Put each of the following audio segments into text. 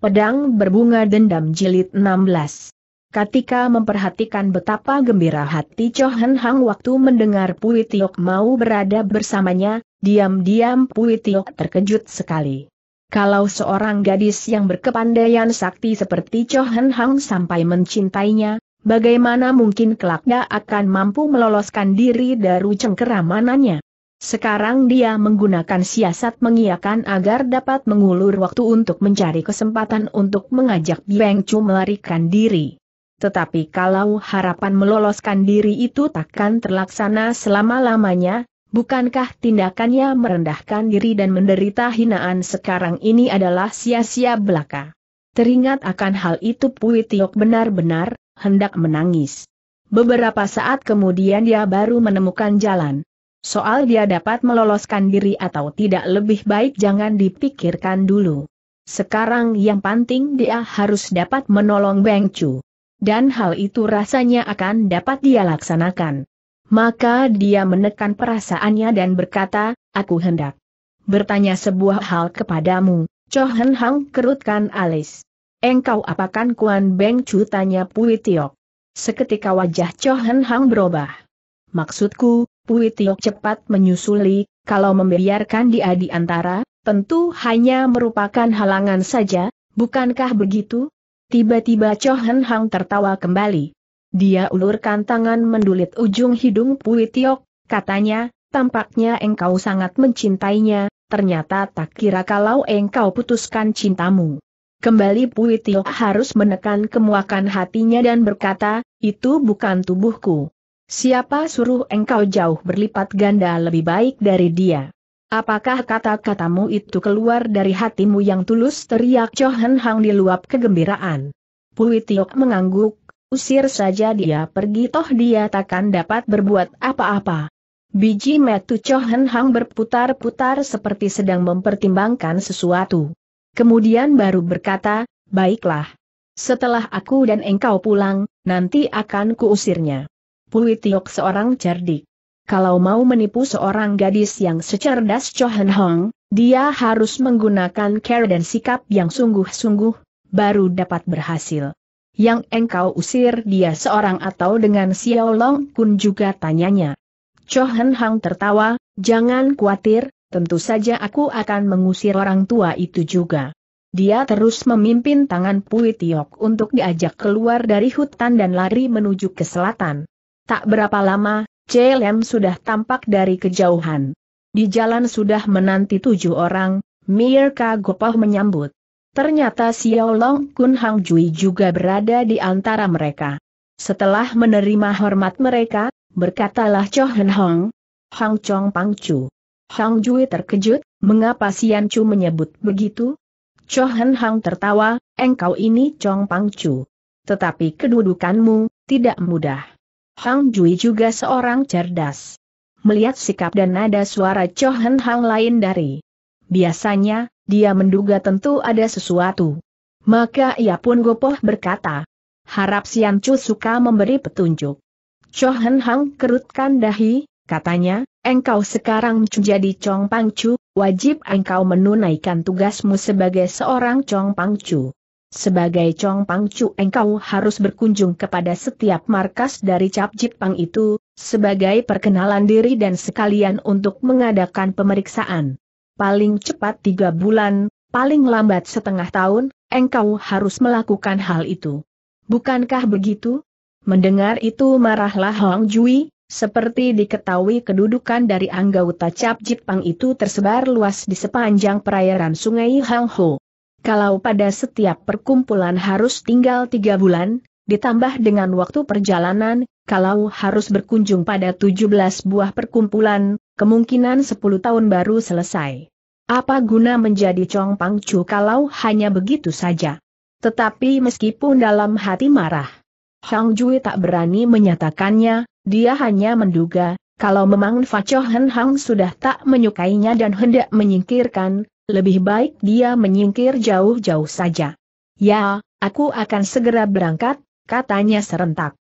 Pedang Berbunga Dendam Jilid 16 Ketika memperhatikan betapa gembira hati Cho Hen Hang waktu mendengar Pui Tiok mau berada bersamanya, diam-diam Pui Tiok terkejut sekali. Kalau seorang gadis yang berkepandaian sakti seperti Cho Hen Hang sampai mencintainya, bagaimana mungkin kelak dia akan mampu meloloskan diri dari cengkeramanannya? Sekarang dia menggunakan siasat mengiakan agar dapat mengulur waktu untuk mencari kesempatan untuk mengajak Biang Chu melarikan diri. Tetapi kalau harapan meloloskan diri itu takkan terlaksana selama-lamanya, bukankah tindakannya merendahkan diri dan menderita hinaan sekarang ini adalah sia-sia belaka? Teringat akan hal itu Pui Tiok benar-benar, hendak menangis. Beberapa saat kemudian dia baru menemukan jalan. Soal dia dapat meloloskan diri atau tidak lebih baik jangan dipikirkan dulu. Sekarang yang penting dia harus dapat menolong Beng Chu. Dan hal itu rasanya akan dapat dia laksanakan. Maka dia menekan perasaannya dan berkata, aku hendak bertanya sebuah hal kepadamu. Cho Hen Hang kerutkan alis. Engkau apakan Kuan Beng Chu tanya Pui Tiok. Seketika wajah Cho Hen Hang berubah. Maksudku, Pui Tiok cepat menyusuli, kalau membiarkan dia di antara, tentu hanya merupakan halangan saja, bukankah begitu? Tiba-tiba Chohan Hang tertawa kembali. Dia ulurkan tangan mendulit ujung hidung Pui Tiok, katanya, tampaknya engkau sangat mencintainya, ternyata tak kira kalau engkau putuskan cintamu. Kembali Pui Tiok harus menekan kemuakan hatinya dan berkata, itu bukan tubuhku. Siapa suruh engkau jauh berlipat ganda lebih baik dari dia? Apakah kata-katamu itu keluar dari hatimu yang tulus? Teriak Chohan Hang diluap kegembiraan. Pui Tiok mengangguk, usir saja dia pergi toh dia takkan dapat berbuat apa-apa. Biji metu Chohan Hang berputar-putar seperti sedang mempertimbangkan sesuatu. Kemudian baru berkata, baiklah. Setelah aku dan engkau pulang, nanti akan kuusirnya. Pui Tiok seorang cerdik. Kalau mau menipu seorang gadis yang secerdas Chohan Hong, dia harus menggunakan care dan sikap yang sungguh-sungguh, baru dapat berhasil. Yang engkau usir dia seorang atau dengan Xiao Long Kun juga tanyanya. Chohan Hong tertawa, jangan khawatir, tentu saja aku akan mengusir orang tua itu juga. Dia terus memimpin tangan Pui Tiok untuk diajak keluar dari hutan dan lari menuju ke selatan. Tak berapa lama, CLM sudah tampak dari kejauhan. Di jalan sudah menanti tujuh orang, Mirka Gopoh menyambut. Ternyata Xiao Long Kun Hang Jui juga berada di antara mereka. Setelah menerima hormat mereka, berkatalah Cho Hen Hong, Hang Chong Pang Chu. Hang Jui terkejut, mengapa Sian Chu menyebut begitu? Cho Hen Hong tertawa, engkau ini Chong Pang Chu. Tetapi kedudukanmu, tidak mudah. Hang Jui juga seorang cerdas. Melihat sikap dan nada suara Cho Hang lain dari biasanya, dia menduga tentu ada sesuatu. Maka ia pun gopoh berkata, harap Sian Chu suka memberi petunjuk. Cho Hang kerutkan dahi, katanya, engkau sekarang menjadi Chong Pang Chu, wajib engkau menunaikan tugasmu sebagai seorang Chong Pang Chu. Sebagai Chong Pang Chu engkau harus berkunjung kepada setiap markas dari Cap Jipang itu, sebagai perkenalan diri dan sekalian untuk mengadakan pemeriksaan. Paling cepat tiga bulan, paling lambat setengah tahun, engkau harus melakukan hal itu. Bukankah begitu? Mendengar itu marahlah Hong Jui, seperti diketahui kedudukan dari anggota Cap Jipang itu tersebar luas di sepanjang perairan sungai Hang Ho. Kalau pada setiap perkumpulan harus tinggal tiga bulan, ditambah dengan waktu perjalanan, kalau harus berkunjung pada 17 buah perkumpulan, kemungkinan 10 tahun baru selesai. Apa guna menjadi Chong Pang Chu kalau hanya begitu saja? Tetapi meskipun dalam hati marah, Hang Jui tak berani menyatakannya, dia hanya menduga, kalau memang Fa Chohen Hang sudah tak menyukainya dan hendak menyingkirkan, lebih baik dia menyingkir jauh-jauh saja. Ya, aku akan segera berangkat, katanya serentak.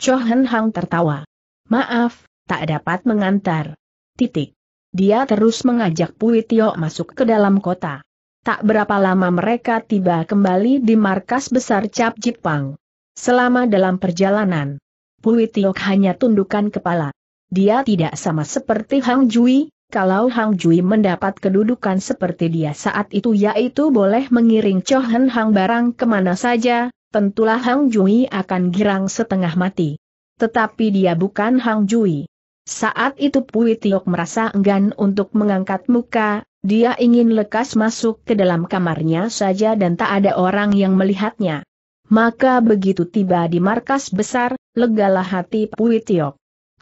Cohen Hang tertawa. Maaf, tak dapat mengantar. Titik. Dia terus mengajak Pui Tio masuk ke dalam kota. Tak berapa lama mereka tiba kembali di markas besar Cap Jepang. Selama dalam perjalanan, Pui Tio hanya tundukkan kepala. Dia tidak sama seperti Hang Jui, kalau Hang Jui mendapat kedudukan seperti dia saat itu yaitu boleh mengiring Cho Hen Hang barang kemana saja, tentulah Hang Jui akan girang setengah mati. Tetapi dia bukan Hang Jui. Saat itu Pui Tiok merasa enggan untuk mengangkat muka, dia ingin lekas masuk ke dalam kamarnya saja dan tak ada orang yang melihatnya. Maka begitu tiba di markas besar, legalah hati Pui Tiok.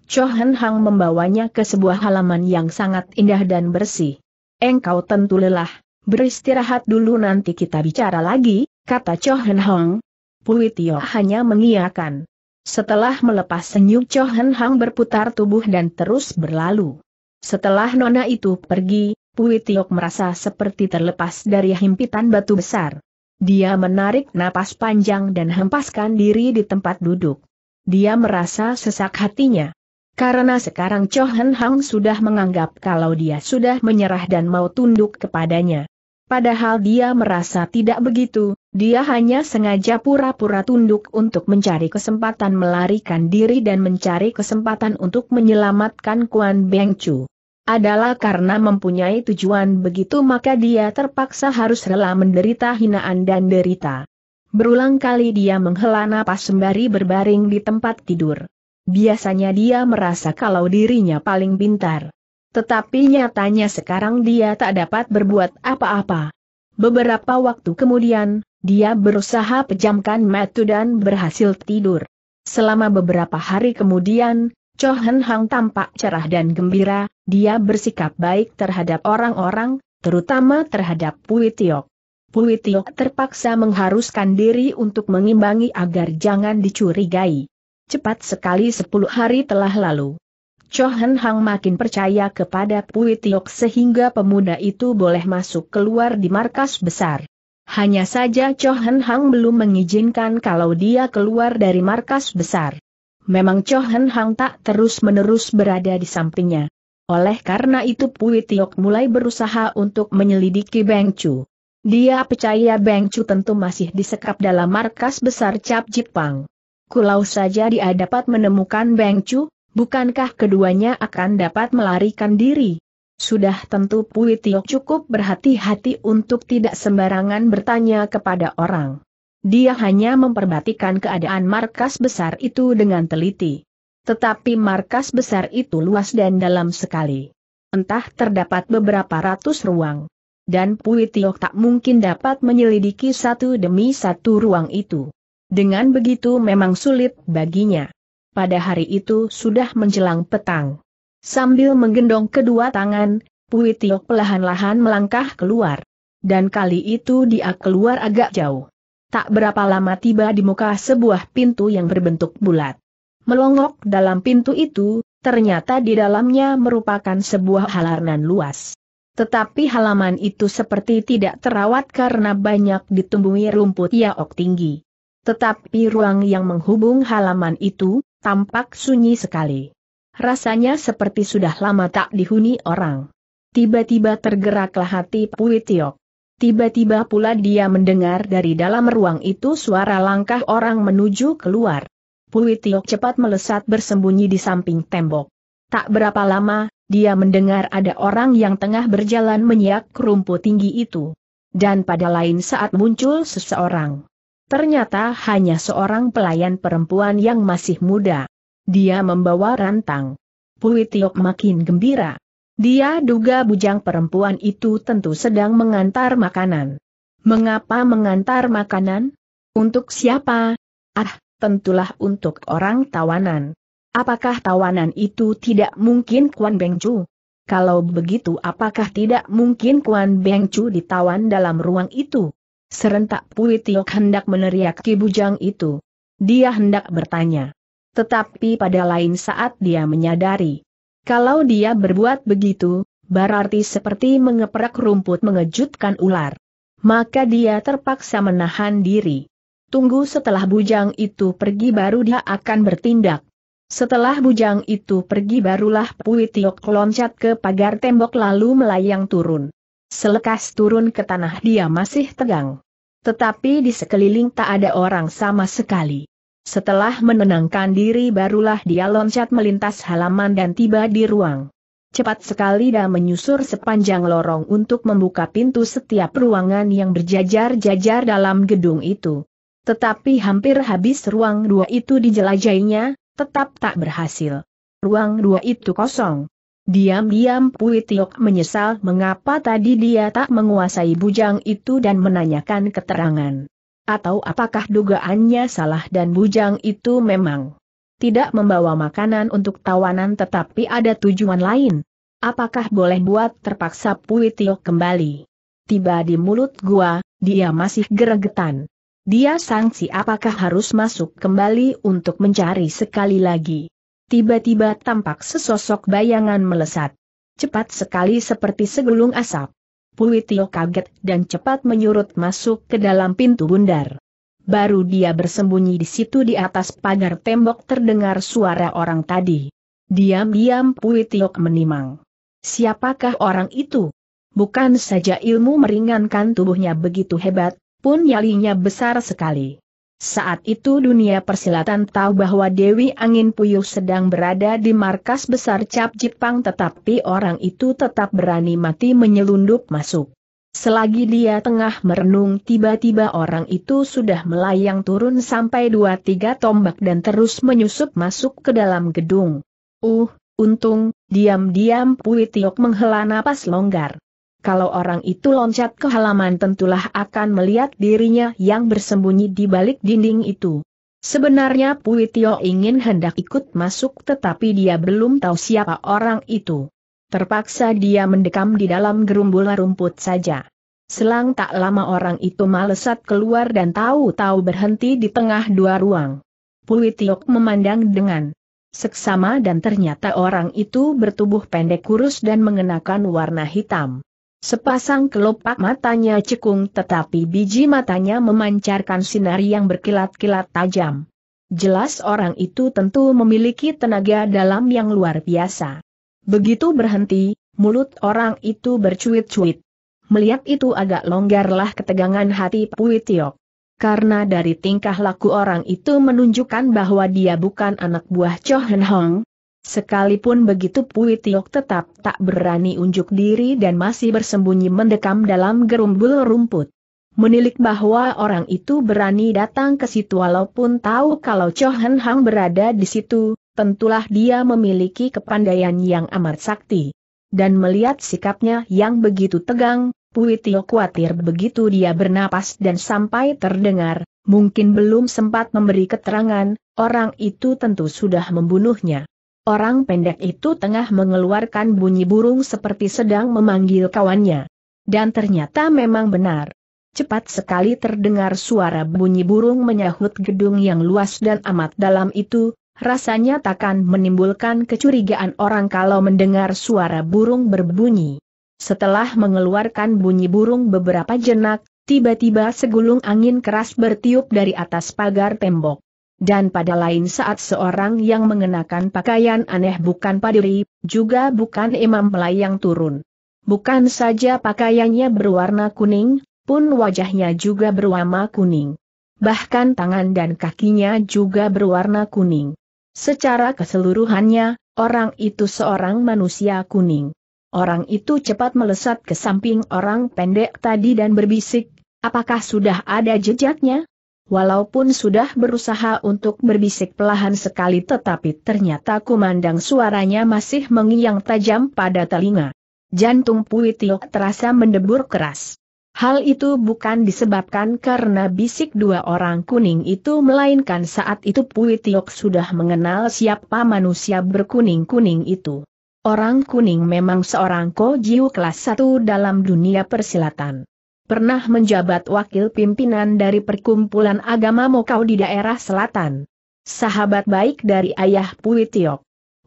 Chohan Hang membawanya ke sebuah halaman yang sangat indah dan bersih. Engkau tentu lelah, beristirahat dulu nanti kita bicara lagi, kata Chohan Hang. Pui Tio hanya mengiakan. Setelah melepas senyum Chohan Hang berputar tubuh dan terus berlalu. Setelah nona itu pergi, Pui Tiok merasa seperti terlepas dari himpitan batu besar. Dia menarik napas panjang dan hempaskan diri di tempat duduk. Dia merasa sesak hatinya. Karena sekarang Cho Hen Hang sudah menganggap kalau dia sudah menyerah dan mau tunduk kepadanya. Padahal dia merasa tidak begitu, dia hanya sengaja pura-pura tunduk untuk mencari kesempatan melarikan diri dan mencari kesempatan untuk menyelamatkan Kuan Beng Chu adalah karena mempunyai tujuan begitu maka dia terpaksa harus rela menderita hinaan dan derita. Berulang kali dia menghela napas sembari berbaring di tempat tidur. Biasanya dia merasa kalau dirinya paling pintar. Tetapi nyatanya sekarang dia tak dapat berbuat apa-apa. Beberapa waktu kemudian, dia berusaha pejamkan mata dan berhasil tidur. Selama beberapa hari kemudian, Cho Hang tampak cerah dan gembira, dia bersikap baik terhadap orang-orang, terutama terhadap Pui Tiok. Pui Tiok terpaksa mengharuskan diri untuk mengimbangi agar jangan dicurigai. Cepat sekali sepuluh hari telah lalu. Chohen Hang makin percaya kepada Pui Tiok sehingga pemuda itu boleh masuk keluar di markas besar. Hanya saja Chohen Hang belum mengizinkan kalau dia keluar dari markas besar. Memang Chohen Hang tak terus-menerus berada di sampingnya. Oleh karena itu Pui Tiok mulai berusaha untuk menyelidiki Beng Chu. Dia percaya Beng Chu tentu masih disekap dalam markas besar Cap Jepang kulau saja dia dapat menemukan Beng Chu, bukankah keduanya akan dapat melarikan diri? Sudah tentu Pui Tio cukup berhati-hati untuk tidak sembarangan bertanya kepada orang. Dia hanya memperhatikan keadaan markas besar itu dengan teliti. Tetapi markas besar itu luas dan dalam sekali. Entah terdapat beberapa ratus ruang. Dan Pui Tio tak mungkin dapat menyelidiki satu demi satu ruang itu. Dengan begitu memang sulit baginya. Pada hari itu sudah menjelang petang. Sambil menggendong kedua tangan, Pui Tiok pelahan-lahan melangkah keluar. Dan kali itu dia keluar agak jauh. Tak berapa lama tiba di muka sebuah pintu yang berbentuk bulat. Melongok dalam pintu itu, ternyata di dalamnya merupakan sebuah halaman luas. Tetapi halaman itu seperti tidak terawat karena banyak ditumbuhi rumput yaok tinggi. Tetapi ruang yang menghubung halaman itu, tampak sunyi sekali. Rasanya seperti sudah lama tak dihuni orang. Tiba-tiba tergeraklah hati Pui Tiba-tiba pula dia mendengar dari dalam ruang itu suara langkah orang menuju keluar. Pui cepat melesat bersembunyi di samping tembok. Tak berapa lama, dia mendengar ada orang yang tengah berjalan menyiak rumput tinggi itu. Dan pada lain saat muncul seseorang. Ternyata hanya seorang pelayan perempuan yang masih muda. Dia membawa rantang. Pui makin gembira. Dia duga bujang perempuan itu tentu sedang mengantar makanan. Mengapa mengantar makanan? Untuk siapa? Ah, tentulah untuk orang tawanan. Apakah tawanan itu tidak mungkin Kuan Beng Kalau begitu apakah tidak mungkin Kuan Beng ditawan dalam ruang itu? Serentak Pui Tiok hendak meneriak Bujang itu. Dia hendak bertanya. Tetapi pada lain saat dia menyadari. Kalau dia berbuat begitu, berarti seperti mengeprak rumput mengejutkan ular. Maka dia terpaksa menahan diri. Tunggu setelah bujang itu pergi baru dia akan bertindak. Setelah bujang itu pergi barulah Pui Tiok loncat ke pagar tembok lalu melayang turun. Selekas turun ke tanah dia masih tegang. Tetapi di sekeliling tak ada orang sama sekali. Setelah menenangkan diri barulah dia loncat melintas halaman dan tiba di ruang. Cepat sekali dia menyusur sepanjang lorong untuk membuka pintu setiap ruangan yang berjajar-jajar dalam gedung itu. Tetapi hampir habis ruang dua itu dijelajahinya, tetap tak berhasil. Ruang dua itu kosong. Diam-diam Pui Tiok menyesal mengapa tadi dia tak menguasai bujang itu dan menanyakan keterangan. Atau apakah dugaannya salah dan bujang itu memang tidak membawa makanan untuk tawanan tetapi ada tujuan lain? Apakah boleh buat terpaksa Pui kembali? Tiba di mulut gua, dia masih geregetan. Dia sangsi apakah harus masuk kembali untuk mencari sekali lagi tiba-tiba tampak sesosok bayangan melesat. Cepat sekali seperti segelung asap. Puitio kaget dan cepat menyurut masuk ke dalam pintu bundar. Baru dia bersembunyi di situ di atas pagar tembok terdengar suara orang tadi. Diam-diam Puitiok menimang. Siapakah orang itu? Bukan saja ilmu meringankan tubuhnya begitu hebat, pun nyalinya besar sekali. Saat itu dunia persilatan tahu bahwa Dewi Angin Puyuh sedang berada di markas besar Cap Jepang tetapi orang itu tetap berani mati menyelundup masuk. Selagi dia tengah merenung tiba-tiba orang itu sudah melayang turun sampai dua tiga tombak dan terus menyusup masuk ke dalam gedung. Uh, untung, diam-diam Pui menghela napas longgar. Kalau orang itu loncat ke halaman tentulah akan melihat dirinya yang bersembunyi di balik dinding itu. Sebenarnya Pui Tio ingin hendak ikut masuk tetapi dia belum tahu siapa orang itu. Terpaksa dia mendekam di dalam gerumbul rumput saja. Selang tak lama orang itu malesat keluar dan tahu-tahu berhenti di tengah dua ruang. Pui Tio memandang dengan seksama dan ternyata orang itu bertubuh pendek kurus dan mengenakan warna hitam. Sepasang kelopak matanya cekung tetapi biji matanya memancarkan sinar yang berkilat-kilat tajam. Jelas orang itu tentu memiliki tenaga dalam yang luar biasa. Begitu berhenti, mulut orang itu bercuit-cuit. Melihat itu agak longgarlah ketegangan hati Puitiok. Karena dari tingkah laku orang itu menunjukkan bahwa dia bukan anak buah Chohen Hong, Sekalipun begitu Pui Tiok tetap tak berani unjuk diri dan masih bersembunyi mendekam dalam gerumbul rumput. Menilik bahwa orang itu berani datang ke situ walaupun tahu kalau Chohan Hang berada di situ, tentulah dia memiliki kepandaian yang amat sakti. Dan melihat sikapnya yang begitu tegang, Pui Tiok khawatir begitu dia bernapas dan sampai terdengar, mungkin belum sempat memberi keterangan, orang itu tentu sudah membunuhnya. Orang pendek itu tengah mengeluarkan bunyi burung seperti sedang memanggil kawannya. Dan ternyata memang benar. Cepat sekali terdengar suara bunyi burung menyahut gedung yang luas dan amat dalam itu, rasanya takkan menimbulkan kecurigaan orang kalau mendengar suara burung berbunyi. Setelah mengeluarkan bunyi burung beberapa jenak, tiba-tiba segulung angin keras bertiup dari atas pagar tembok. Dan pada lain saat seorang yang mengenakan pakaian aneh bukan padiri, juga bukan imam melayang turun. Bukan saja pakaiannya berwarna kuning, pun wajahnya juga berwarna kuning. Bahkan tangan dan kakinya juga berwarna kuning. Secara keseluruhannya, orang itu seorang manusia kuning. Orang itu cepat melesat ke samping orang pendek tadi dan berbisik, apakah sudah ada jejaknya? Walaupun sudah berusaha untuk berbisik pelahan sekali tetapi ternyata kumandang suaranya masih mengiang tajam pada telinga. Jantung Pui terasa mendebur keras. Hal itu bukan disebabkan karena bisik dua orang kuning itu melainkan saat itu Pui sudah mengenal siapa manusia berkuning-kuning itu. Orang kuning memang seorang kojiu kelas satu dalam dunia persilatan pernah menjabat wakil pimpinan dari perkumpulan agama Mokau di daerah selatan. Sahabat baik dari ayah Pui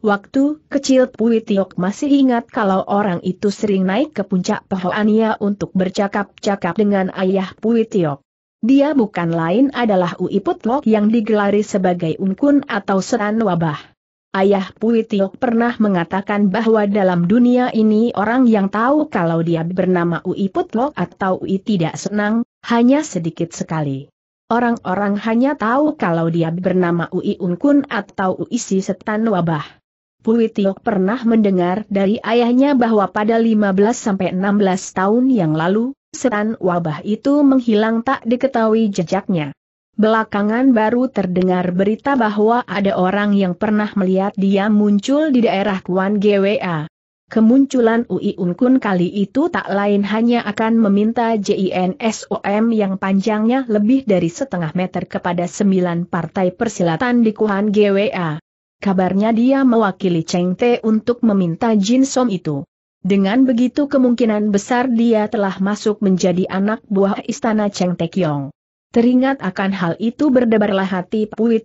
Waktu kecil Pui masih ingat kalau orang itu sering naik ke puncak Pohoania untuk bercakap-cakap dengan ayah Pui Dia bukan lain adalah Uiput yang digelari sebagai unkun atau Seran wabah. Ayah Pui pernah mengatakan bahwa dalam dunia ini orang yang tahu kalau dia bernama Ui Putlok atau Ui tidak senang, hanya sedikit sekali. Orang-orang hanya tahu kalau dia bernama Ui Unkun atau Ui Si Setan Wabah. Pui pernah mendengar dari ayahnya bahwa pada 15-16 tahun yang lalu, Setan Wabah itu menghilang tak diketahui jejaknya. Belakangan baru terdengar berita bahwa ada orang yang pernah melihat dia muncul di daerah Kuan GWA. Kemunculan Ui Unkun kali itu tak lain hanya akan meminta JINSOM yang panjangnya lebih dari setengah meter kepada sembilan partai persilatan di Kuan GWA. Kabarnya dia mewakili Cheng Te untuk meminta Jin Som itu. Dengan begitu kemungkinan besar dia telah masuk menjadi anak buah istana Cheng Te Kiong. Teringat akan hal itu berdebarlah hati Pui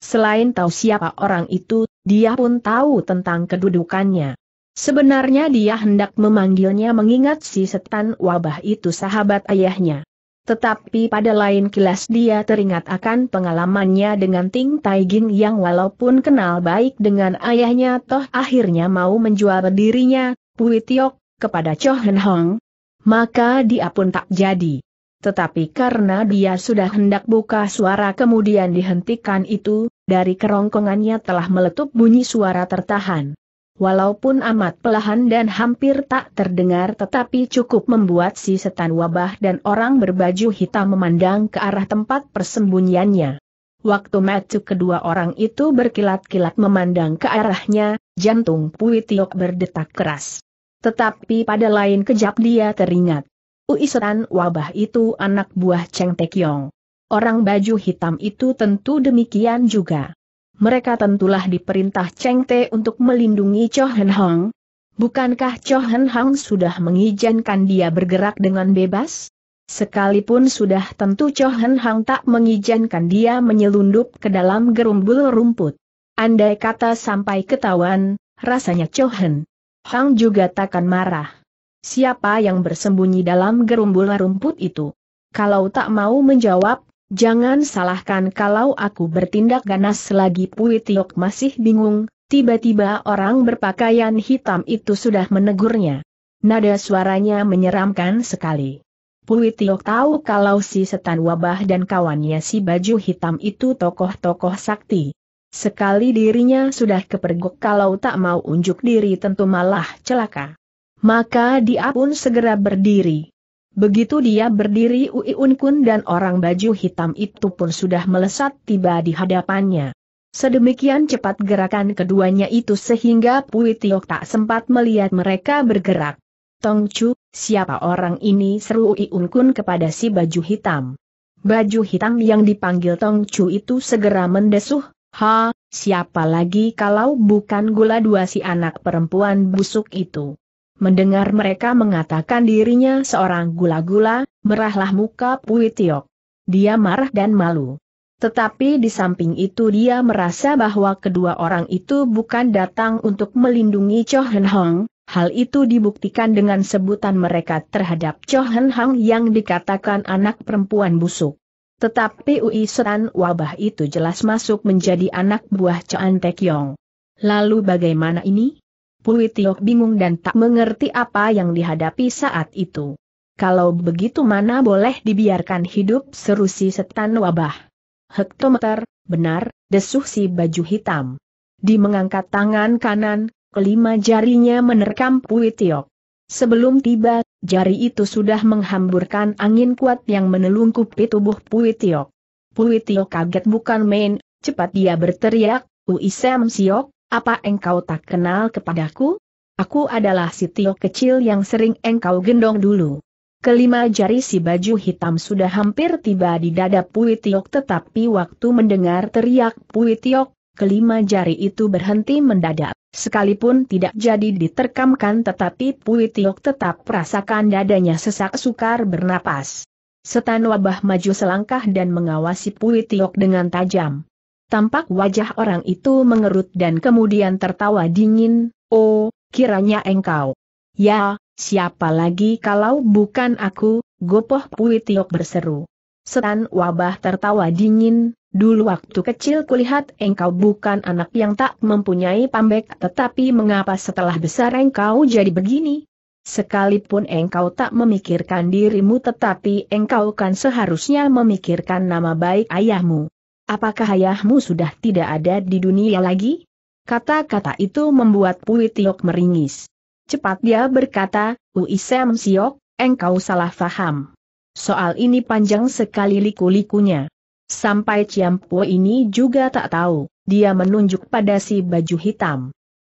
Selain tahu siapa orang itu, dia pun tahu tentang kedudukannya. Sebenarnya dia hendak memanggilnya mengingat si setan wabah itu sahabat ayahnya. Tetapi pada lain kilas dia teringat akan pengalamannya dengan Ting Taigin yang walaupun kenal baik dengan ayahnya toh akhirnya mau menjual dirinya, Pui Tiok, kepada Cho Hen Hong. Maka dia pun tak jadi. Tetapi karena dia sudah hendak buka suara kemudian dihentikan itu, dari kerongkongannya telah meletup bunyi suara tertahan. Walaupun amat pelahan dan hampir tak terdengar tetapi cukup membuat si setan wabah dan orang berbaju hitam memandang ke arah tempat persembunyiannya. Waktu matuk kedua orang itu berkilat-kilat memandang ke arahnya, jantung Puitiok berdetak keras. Tetapi pada lain kejap dia teringat. Uisran wabah itu anak buah Cheng Tekyong. Orang baju hitam itu tentu demikian juga. Mereka tentulah diperintah Cheng Te untuk melindungi Cho Hen Hong. Bukankah Cho Hen Hong sudah mengizinkan dia bergerak dengan bebas? Sekalipun sudah tentu Cho Hen Hong tak mengizinkan dia menyelundup ke dalam gerumbul rumput. Andai kata sampai ketahuan, rasanya Cho Hen Hong juga takkan marah siapa yang bersembunyi dalam gerumbul rumput itu. Kalau tak mau menjawab, jangan salahkan kalau aku bertindak ganas selagi Pui Tiok masih bingung, tiba-tiba orang berpakaian hitam itu sudah menegurnya. Nada suaranya menyeramkan sekali. Pui Tiok tahu kalau si setan wabah dan kawannya si baju hitam itu tokoh-tokoh sakti. Sekali dirinya sudah kepergok kalau tak mau unjuk diri tentu malah celaka. Maka dia pun segera berdiri. Begitu dia berdiri Ui Unkun dan orang baju hitam itu pun sudah melesat tiba di hadapannya. Sedemikian cepat gerakan keduanya itu sehingga Pui Tiok tak sempat melihat mereka bergerak. Tong Chu, siapa orang ini seru Ui Unkun kepada si baju hitam. Baju hitam yang dipanggil Tong Chu itu segera mendesuh, ha, siapa lagi kalau bukan gula dua si anak perempuan busuk itu. Mendengar mereka mengatakan dirinya seorang gula-gula, merahlah muka Pui Dia marah dan malu. Tetapi di samping itu dia merasa bahwa kedua orang itu bukan datang untuk melindungi Cho Hen Hong, hal itu dibuktikan dengan sebutan mereka terhadap Cho Hen Hong yang dikatakan anak perempuan busuk. Tetapi Ui Seran wabah itu jelas masuk menjadi anak buah Chan Antek Yong. Lalu bagaimana ini? Pui Tio bingung dan tak mengerti apa yang dihadapi saat itu. Kalau begitu mana boleh dibiarkan hidup seru si setan wabah. Hektometer, benar, desuh si baju hitam. Di mengangkat tangan kanan, kelima jarinya menerkam Pui Tiok. Sebelum tiba, jari itu sudah menghamburkan angin kuat yang menelungkupi tubuh Pui Tiok. Pui Tiok kaget bukan main, cepat dia berteriak, Uisem Sam Siok, apa engkau tak kenal kepadaku? Aku adalah si Tio kecil yang sering engkau gendong dulu. Kelima jari si baju hitam sudah hampir tiba di dada Pui Tiok tetapi waktu mendengar teriak Pui Tiok, kelima jari itu berhenti mendadak. Sekalipun tidak jadi diterkamkan tetapi Pui Tiok tetap merasakan dadanya sesak sukar bernapas. Setan wabah maju selangkah dan mengawasi Pui Tiok dengan tajam. Tampak wajah orang itu mengerut dan kemudian tertawa dingin, oh, kiranya engkau. Ya, siapa lagi kalau bukan aku, Gopoh Pui berseru. Setan wabah tertawa dingin, dulu waktu kecil kulihat engkau bukan anak yang tak mempunyai pambek tetapi mengapa setelah besar engkau jadi begini? Sekalipun engkau tak memikirkan dirimu tetapi engkau kan seharusnya memikirkan nama baik ayahmu. Apakah ayahmu sudah tidak ada di dunia lagi? Kata-kata itu membuat Pui Tiok meringis. Cepat dia berkata, Ui Siok, engkau salah faham. Soal ini panjang sekali liku-likunya. Sampai Ciampo ini juga tak tahu, dia menunjuk pada si baju hitam.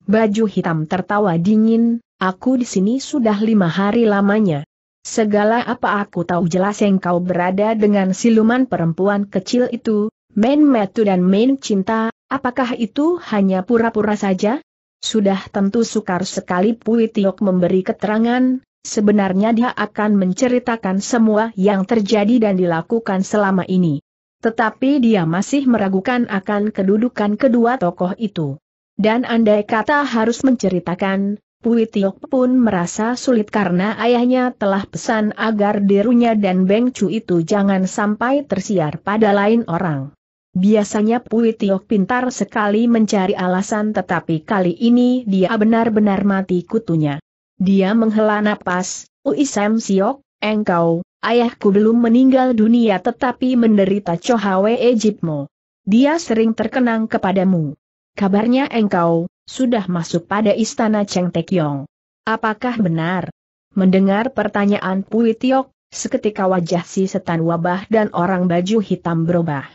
Baju hitam tertawa dingin, aku di sini sudah lima hari lamanya. Segala apa aku tahu jelas engkau berada dengan siluman perempuan kecil itu, Main metu dan main cinta, apakah itu hanya pura-pura saja? Sudah tentu sukar sekali Pui memberi keterangan, sebenarnya dia akan menceritakan semua yang terjadi dan dilakukan selama ini. Tetapi dia masih meragukan akan kedudukan kedua tokoh itu. Dan andai kata harus menceritakan, Pui pun merasa sulit karena ayahnya telah pesan agar dirunya dan Beng Chu itu jangan sampai tersiar pada lain orang. Biasanya Pui Tiok pintar sekali mencari alasan tetapi kali ini dia benar-benar mati kutunya. Dia menghela napas, Ui Siok, engkau, ayahku belum meninggal dunia tetapi menderita Chohawe Ejipmo. Dia sering terkenang kepadamu. Kabarnya engkau, sudah masuk pada istana Cheng Tekyong. Apakah benar? Mendengar pertanyaan Pui Tiok, seketika wajah si setan wabah dan orang baju hitam berubah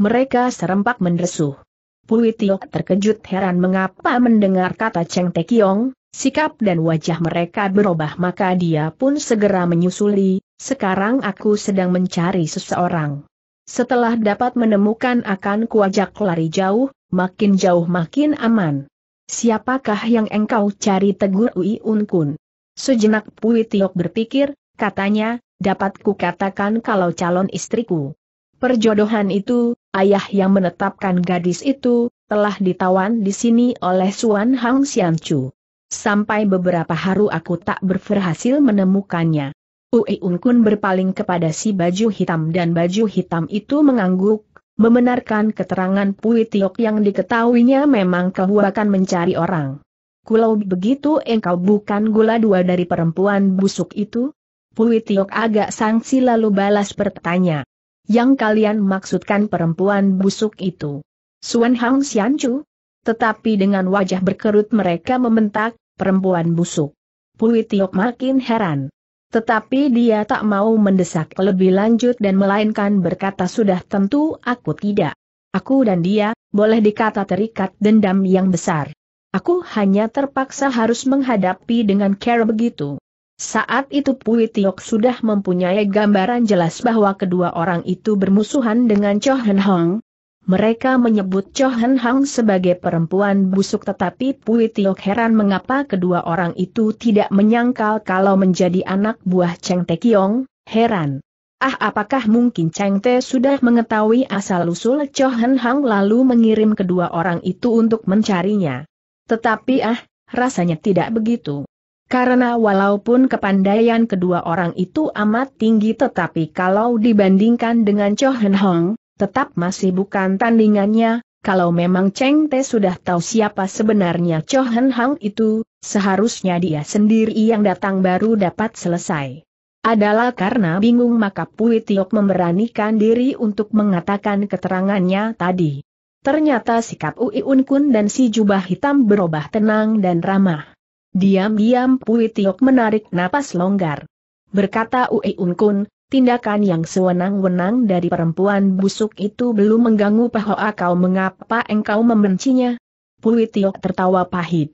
mereka serempak mendesuh. Pui Tiok terkejut heran mengapa mendengar kata Cheng Tekiong, sikap dan wajah mereka berubah maka dia pun segera menyusuli, sekarang aku sedang mencari seseorang. Setelah dapat menemukan akan kuajak lari jauh, makin jauh makin aman. Siapakah yang engkau cari tegur Ui Unkun? Sejenak Pui Tiok berpikir, katanya, dapat katakan kalau calon istriku. Perjodohan itu, ayah yang menetapkan gadis itu, telah ditawan di sini oleh Suan Hang Xianchu. Sampai beberapa hari aku tak berhasil menemukannya. Ui Unkun berpaling kepada si baju hitam dan baju hitam itu mengangguk, membenarkan keterangan Pui Tiok yang diketahuinya memang kau akan mencari orang. Kulau begitu engkau bukan gula dua dari perempuan busuk itu? Pui Tiok agak sangsi lalu balas bertanya. Yang kalian maksudkan perempuan busuk itu. Suan Hang Xianchu? Tetapi dengan wajah berkerut mereka membentak, perempuan busuk. Pui Tiok makin heran. Tetapi dia tak mau mendesak lebih lanjut dan melainkan berkata sudah tentu aku tidak. Aku dan dia, boleh dikata terikat dendam yang besar. Aku hanya terpaksa harus menghadapi dengan cara begitu. Saat itu Pui Tiok sudah mempunyai gambaran jelas bahwa kedua orang itu bermusuhan dengan Cho Hen Hong. Mereka menyebut Cho Hen Hong sebagai perempuan busuk tetapi Pui Tiok heran mengapa kedua orang itu tidak menyangkal kalau menjadi anak buah Cheng Te Kiong, heran. Ah apakah mungkin Cheng Te sudah mengetahui asal-usul Cho Hen Hong lalu mengirim kedua orang itu untuk mencarinya. Tetapi ah, rasanya tidak begitu. Karena walaupun kepandaian kedua orang itu amat tinggi tetapi kalau dibandingkan dengan Cho Hen Hong, tetap masih bukan tandingannya, kalau memang Cheng Te sudah tahu siapa sebenarnya Cho Hen Hong itu, seharusnya dia sendiri yang datang baru dapat selesai. Adalah karena bingung maka Pui Tiok memberanikan diri untuk mengatakan keterangannya tadi. Ternyata sikap Ui Kun dan si jubah hitam berubah tenang dan ramah. Diam-diam Pui Tiok menarik napas longgar. Berkata Ui Unkun, tindakan yang sewenang-wenang dari perempuan busuk itu belum mengganggu Pahoa kau mengapa engkau membencinya? Pui Tiok tertawa pahit.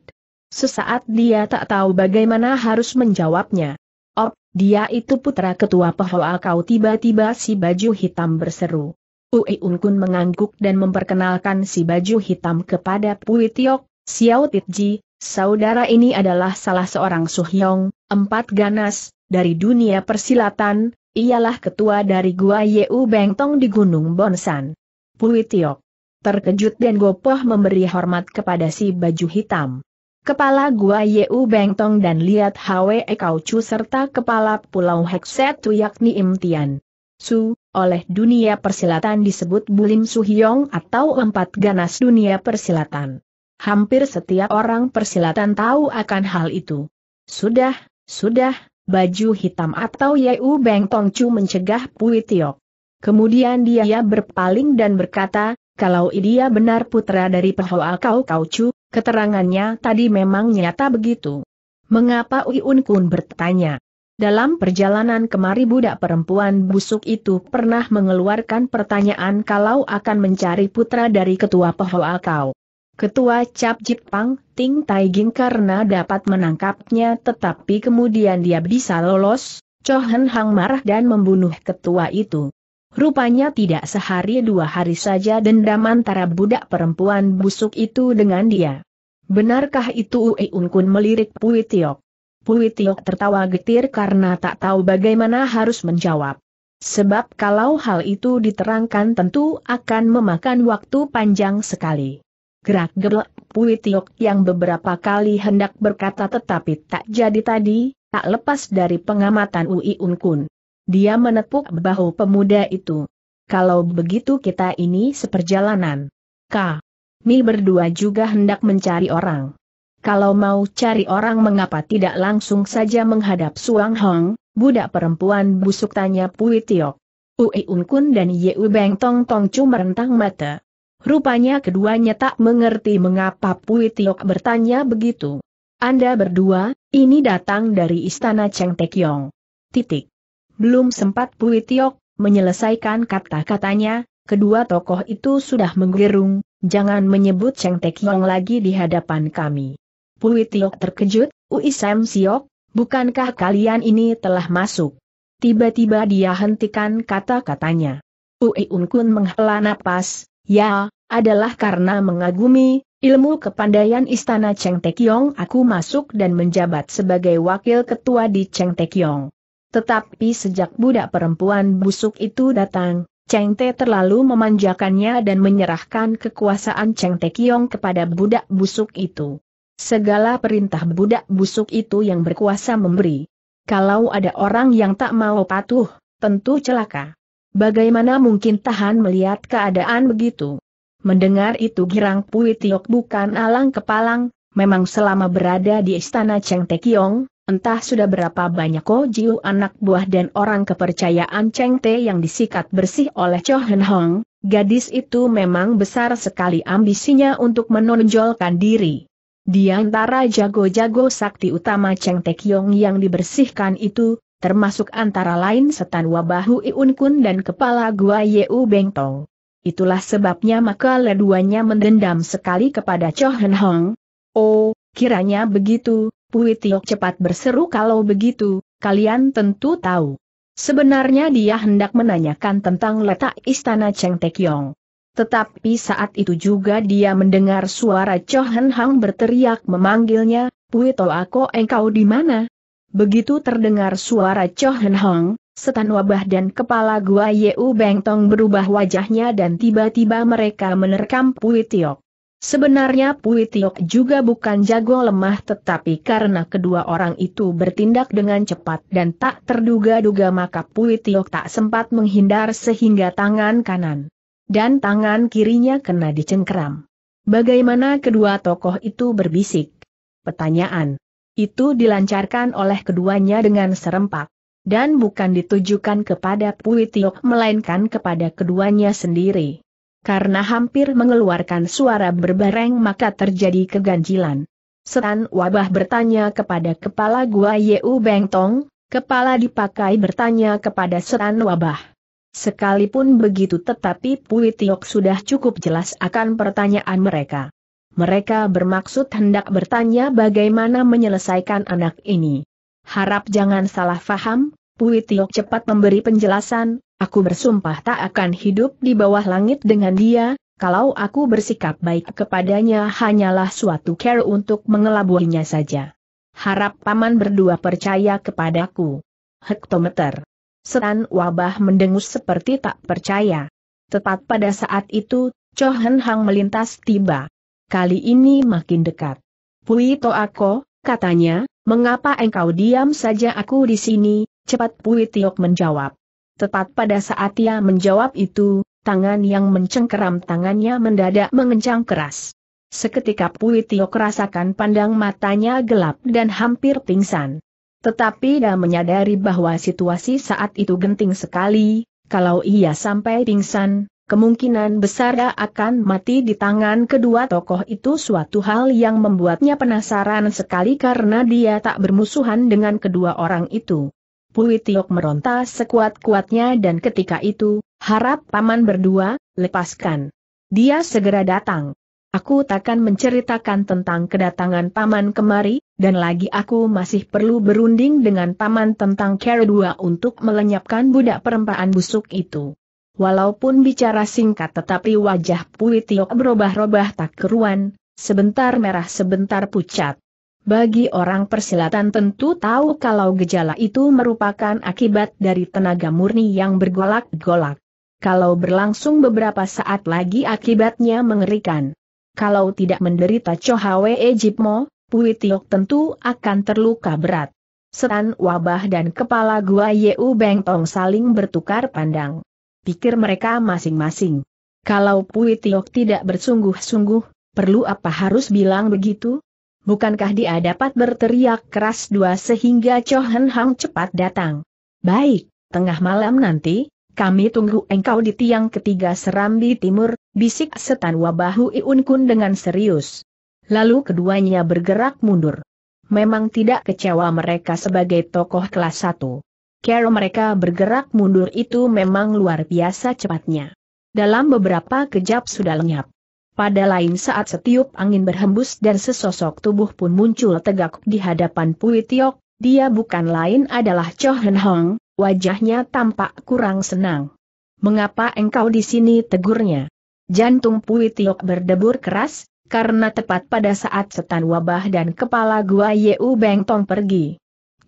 Sesaat dia tak tahu bagaimana harus menjawabnya. Oh, dia itu putra ketua Pahoa kau tiba-tiba si baju hitam berseru. Ui Unkun mengangguk dan memperkenalkan si baju hitam kepada Pui Tiok, Xiao Titji, saudara ini adalah salah seorang Suhyong, empat ganas, dari dunia persilatan, ialah ketua dari Gua Yeu Bengtong di Gunung Bonsan. Pui Tiok. Terkejut dan Gopoh memberi hormat kepada si baju hitam. Kepala Gua Yeu Bengtong dan Liat Hwe Chu serta Kepala Pulau Heksetu yakni Imtian. Su, oleh dunia persilatan disebut Bulim Suhyong atau empat ganas dunia persilatan. Hampir setiap orang persilatan tahu akan hal itu. Sudah, sudah, baju hitam atau Yeu Beng Tongcu mencegah Pui Tiok. Kemudian dia berpaling dan berkata, kalau dia benar putra dari Pehoa Kau Kaucu, keterangannya tadi memang nyata begitu. Mengapa Ui Un Kun bertanya? Dalam perjalanan kemari budak perempuan busuk itu pernah mengeluarkan pertanyaan kalau akan mencari putra dari ketua Pehoa Kau. Ketua Cap Jipang, Ting Taiging karena dapat menangkapnya tetapi kemudian dia bisa lolos, Chohen Hang marah dan membunuh ketua itu. Rupanya tidak sehari dua hari saja dendam antara budak perempuan busuk itu dengan dia. Benarkah itu Ui Unkun melirik Pui Tiok? Pui Tiok tertawa getir karena tak tahu bagaimana harus menjawab. Sebab kalau hal itu diterangkan tentu akan memakan waktu panjang sekali. Gerak-gerak Puitiok yang beberapa kali hendak berkata tetapi tak jadi tadi, tak lepas dari pengamatan Ui Unkun. Dia menepuk bahu pemuda itu. Kalau begitu kita ini seperjalanan. K. Mi berdua juga hendak mencari orang. Kalau mau cari orang mengapa tidak langsung saja menghadap Suang Hong, budak perempuan busuk tanya Puitiok. Ui Unkun dan Yeu Beng Tong Tong merentang mata. Rupanya keduanya tak mengerti mengapa Pui Tiok bertanya begitu. Anda berdua, ini datang dari istana Cheng Kiong. Titik. Belum sempat Pui Tiok menyelesaikan kata-katanya, kedua tokoh itu sudah menggerung, jangan menyebut Cheng Kiong lagi di hadapan kami. Pui Tiok terkejut, Ui Sam Siok, bukankah kalian ini telah masuk? Tiba-tiba dia hentikan kata-katanya. Ui Unkun menghela napas, Ya, adalah karena mengagumi ilmu kepandaian Istana Cheng Tekyong aku masuk dan menjabat sebagai wakil ketua di Cheng Tekyong. Tetapi sejak budak perempuan busuk itu datang, Cheng Te terlalu memanjakannya dan menyerahkan kekuasaan Cheng Tekyong kepada budak busuk itu. Segala perintah budak busuk itu yang berkuasa memberi. Kalau ada orang yang tak mau patuh, tentu celaka. Bagaimana mungkin tahan melihat keadaan begitu? Mendengar itu Girang Pui Tiok bukan alang kepalang, memang selama berada di istana Cheng Tekiong, entah sudah berapa banyak Ko Jiu anak buah dan orang kepercayaan Cheng Te yang disikat bersih oleh Cho Hen Hong, gadis itu memang besar sekali ambisinya untuk menonjolkan diri. Di antara jago-jago sakti utama Cheng Tekyong yang dibersihkan itu, termasuk antara lain setan wabahu Iun Kun dan kepala gua Yeu Beng Tong. Itulah sebabnya maka leduanya mendendam sekali kepada Cho Hen Hong. Oh, kiranya begitu, Pui Tiok cepat berseru kalau begitu, kalian tentu tahu. Sebenarnya dia hendak menanyakan tentang letak istana Cheng Tek Tetapi saat itu juga dia mendengar suara Cho Hen Hang berteriak memanggilnya, Pui Toako engkau di mana? Begitu terdengar suara Cho Hen Hong, setan wabah dan kepala gua Yeu Beng Tong berubah wajahnya dan tiba-tiba mereka menerkam Pui Tiok. Sebenarnya Pui Tiok juga bukan jago lemah tetapi karena kedua orang itu bertindak dengan cepat dan tak terduga-duga maka Pui Tiok tak sempat menghindar sehingga tangan kanan dan tangan kirinya kena dicengkram. Bagaimana kedua tokoh itu berbisik? Pertanyaan. Itu dilancarkan oleh keduanya dengan serempak. Dan bukan ditujukan kepada Pui Tiok melainkan kepada keduanya sendiri. Karena hampir mengeluarkan suara berbareng maka terjadi keganjilan. Setan wabah bertanya kepada kepala gua Yeu Beng Tong, kepala dipakai bertanya kepada setan wabah. Sekalipun begitu tetapi Pui Tiok sudah cukup jelas akan pertanyaan mereka. Mereka bermaksud hendak bertanya bagaimana menyelesaikan anak ini. Harap jangan salah faham, Pui cepat memberi penjelasan, aku bersumpah tak akan hidup di bawah langit dengan dia, kalau aku bersikap baik kepadanya hanyalah suatu care untuk mengelabuhinya saja. Harap paman berdua percaya kepadaku. Hektometer. Setan wabah mendengus seperti tak percaya. Tepat pada saat itu, Cho Hang melintas tiba kali ini makin dekat. Pui to katanya, mengapa engkau diam saja aku di sini, cepat Pui Tiok menjawab. Tepat pada saat ia menjawab itu, tangan yang mencengkeram tangannya mendadak mengencang keras. Seketika Pui Tiok rasakan pandang matanya gelap dan hampir pingsan. Tetapi dia menyadari bahwa situasi saat itu genting sekali, kalau ia sampai pingsan, kemungkinan besar dia akan mati di tangan kedua tokoh itu suatu hal yang membuatnya penasaran sekali karena dia tak bermusuhan dengan kedua orang itu. Pui Tiok meronta sekuat-kuatnya dan ketika itu, harap paman berdua, lepaskan. Dia segera datang. Aku takkan menceritakan tentang kedatangan paman kemari, dan lagi aku masih perlu berunding dengan paman tentang cara dua untuk melenyapkan budak perempaan busuk itu. Walaupun bicara singkat tetapi wajah Pui Tio berubah-ubah tak keruan, sebentar merah sebentar pucat. Bagi orang persilatan tentu tahu kalau gejala itu merupakan akibat dari tenaga murni yang bergolak-golak. Kalau berlangsung beberapa saat lagi akibatnya mengerikan. Kalau tidak menderita Chohawe Ejipmo, Pui Tiok tentu akan terluka berat. Setan wabah dan kepala gua Yeu Beng Tong saling bertukar pandang pikir mereka masing-masing. Kalau Pui Tiok tidak bersungguh-sungguh, perlu apa harus bilang begitu? Bukankah dia dapat berteriak keras dua sehingga Cho Hen Hang cepat datang? Baik, tengah malam nanti, kami tunggu engkau di tiang ketiga Serambi Timur, bisik setan wabahu Iun Kun dengan serius. Lalu keduanya bergerak mundur. Memang tidak kecewa mereka sebagai tokoh kelas satu. Kero mereka bergerak mundur itu memang luar biasa cepatnya. Dalam beberapa kejap sudah lenyap. Pada lain saat setiup angin berhembus dan sesosok tubuh pun muncul tegak di hadapan Pui Tiok, dia bukan lain adalah Cho Hen Hong, wajahnya tampak kurang senang. Mengapa engkau di sini tegurnya? Jantung Pui Tiok berdebur keras, karena tepat pada saat setan wabah dan kepala gua Yeu Beng Tong pergi.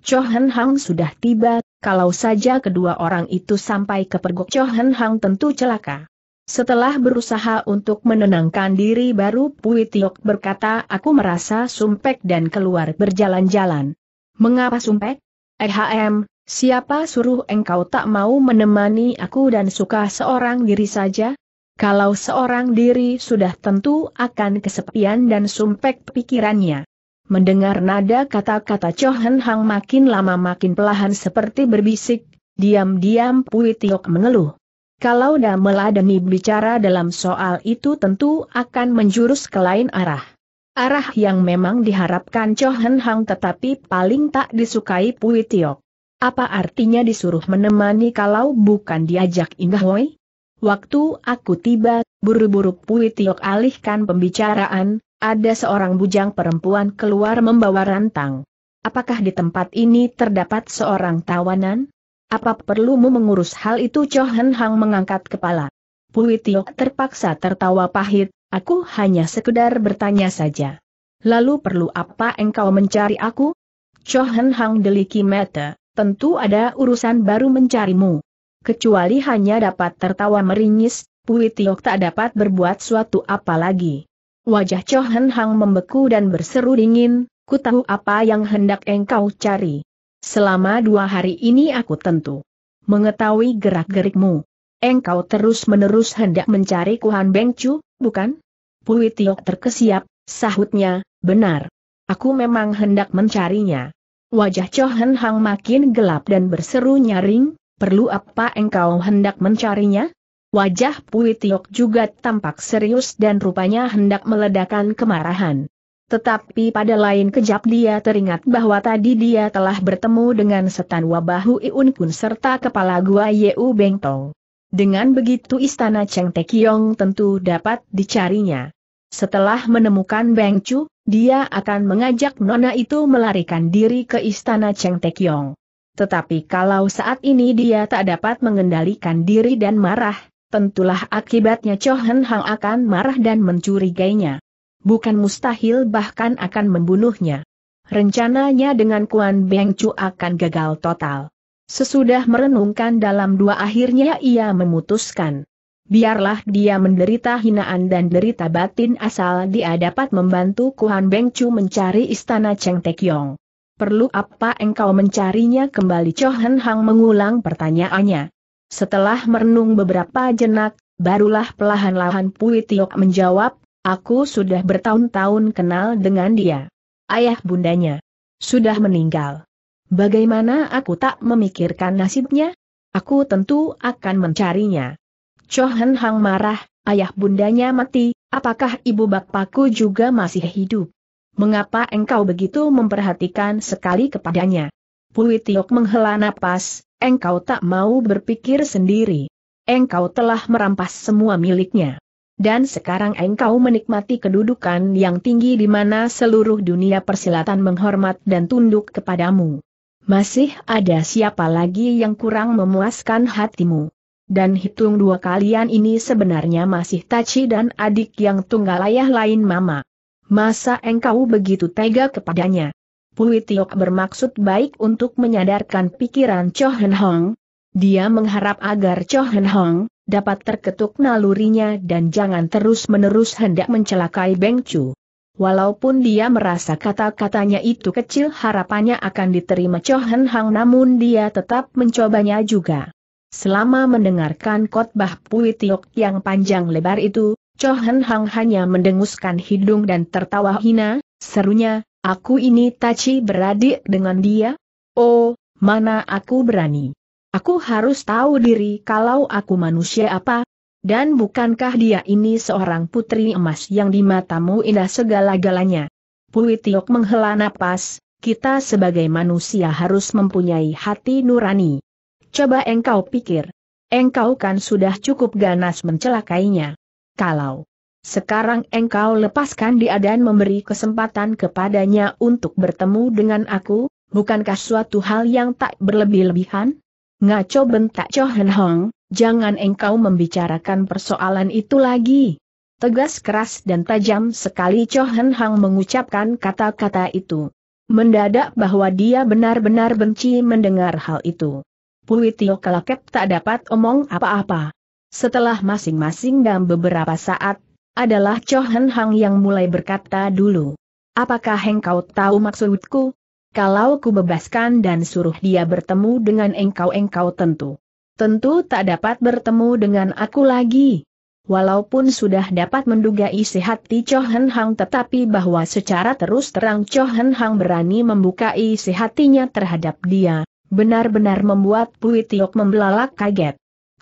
Cho Hen Hong sudah tiba, kalau saja kedua orang itu sampai ke pergok Chohen Hang tentu celaka. Setelah berusaha untuk menenangkan diri baru Pui Tiok berkata aku merasa sumpek dan keluar berjalan-jalan. Mengapa sumpek? Ehm, siapa suruh engkau tak mau menemani aku dan suka seorang diri saja? Kalau seorang diri sudah tentu akan kesepian dan sumpek pikirannya. Mendengar nada kata-kata Chohan Hang makin lama makin pelahan seperti berbisik, diam-diam Pui Tiok mengeluh. Kalau dah meladeni bicara dalam soal itu tentu akan menjurus ke lain arah. Arah yang memang diharapkan Chohan Hang tetapi paling tak disukai Pui Tiok. Apa artinya disuruh menemani kalau bukan diajak Indah Woi? Waktu aku tiba, buru-buru Pui Tiok alihkan pembicaraan, ada seorang bujang perempuan keluar membawa rantang. Apakah di tempat ini terdapat seorang tawanan? Apa perlumu mengurus hal itu? Cho Hen Hang mengangkat kepala. Pui Tio terpaksa tertawa pahit, aku hanya sekedar bertanya saja. Lalu perlu apa engkau mencari aku? Cho Hen Hang deliki mata, tentu ada urusan baru mencarimu. Kecuali hanya dapat tertawa meringis, Pui Tio tak dapat berbuat suatu apa lagi. Wajah Cho Hen Hang membeku dan berseru dingin, ku tahu apa yang hendak engkau cari. Selama dua hari ini aku tentu mengetahui gerak-gerikmu. Engkau terus-menerus hendak mencari Kuhan Beng Chu, bukan? Pui Tiok terkesiap, sahutnya, benar. Aku memang hendak mencarinya. Wajah Cho Hen Hang makin gelap dan berseru nyaring, perlu apa engkau hendak mencarinya? Wajah Pui Tiok juga tampak serius dan rupanya hendak meledakan kemarahan. Tetapi pada lain kejap dia teringat bahwa tadi dia telah bertemu dengan setan Wabahu Iun Kun serta kepala gua Yeu Tong. Dengan begitu istana Cheng Kiong tentu dapat dicarinya. Setelah menemukan Beng Chu, dia akan mengajak nona itu melarikan diri ke istana Cheng Kiong. Tetapi kalau saat ini dia tak dapat mengendalikan diri dan marah, tentulah akibatnya Cho Hen Hang akan marah dan mencurigainya. Bukan mustahil bahkan akan membunuhnya. Rencananya dengan Kuan Beng Chu akan gagal total. Sesudah merenungkan dalam dua akhirnya ia memutuskan. Biarlah dia menderita hinaan dan derita batin asal dia dapat membantu Kuan Beng Chu mencari istana Cheng Tek Yong. Perlu apa engkau mencarinya kembali Cho Hen Hang mengulang pertanyaannya. Setelah merenung beberapa jenak, barulah pelahan-lahan Pui Tiok menjawab, aku sudah bertahun-tahun kenal dengan dia. Ayah bundanya. Sudah meninggal. Bagaimana aku tak memikirkan nasibnya? Aku tentu akan mencarinya. Chohen Hang marah, ayah bundanya mati, apakah ibu bapakku juga masih hidup? Mengapa engkau begitu memperhatikan sekali kepadanya? Pui Tiok menghela napas, engkau tak mau berpikir sendiri. Engkau telah merampas semua miliknya. Dan sekarang engkau menikmati kedudukan yang tinggi di mana seluruh dunia persilatan menghormat dan tunduk kepadamu. Masih ada siapa lagi yang kurang memuaskan hatimu? Dan hitung dua kalian ini sebenarnya masih Taci dan adik yang tunggal ayah lain mama. Masa engkau begitu tega kepadanya? Pui Tiok bermaksud baik untuk menyadarkan pikiran Cho Hen Hong. Dia mengharap agar Cho Hen Hong dapat terketuk nalurinya dan jangan terus-menerus hendak mencelakai Beng Chu. Walaupun dia merasa kata-katanya itu kecil harapannya akan diterima Cho Hen Hong namun dia tetap mencobanya juga. Selama mendengarkan khotbah Pui Tiok yang panjang lebar itu, Cho Hen Hong hanya mendenguskan hidung dan tertawa hina, serunya, Aku ini taci beradik dengan dia? Oh, mana aku berani. Aku harus tahu diri kalau aku manusia apa. Dan bukankah dia ini seorang putri emas yang di matamu indah segala-galanya? Pui menghela napas, kita sebagai manusia harus mempunyai hati nurani. Coba engkau pikir. Engkau kan sudah cukup ganas mencelakainya. Kalau sekarang engkau lepaskan dia dan memberi kesempatan kepadanya untuk bertemu dengan aku, bukankah suatu hal yang tak berlebih-lebihan? Ngaco bentak Cho Hen Hong, jangan engkau membicarakan persoalan itu lagi. Tegas keras dan tajam sekali Cho Hen Hong mengucapkan kata-kata itu. Mendadak bahwa dia benar-benar benci mendengar hal itu. Pui Tio tak dapat omong apa-apa. Setelah masing-masing dalam beberapa saat adalah Cho Hen Hang yang mulai berkata dulu. Apakah engkau tahu maksudku? Kalau ku bebaskan dan suruh dia bertemu dengan engkau-engkau tentu. Tentu tak dapat bertemu dengan aku lagi. Walaupun sudah dapat menduga isi hati Cho Hen Hang tetapi bahwa secara terus terang Cho Hen Hang berani membuka isi hatinya terhadap dia, benar-benar membuat Pui Tiok membelalak kaget.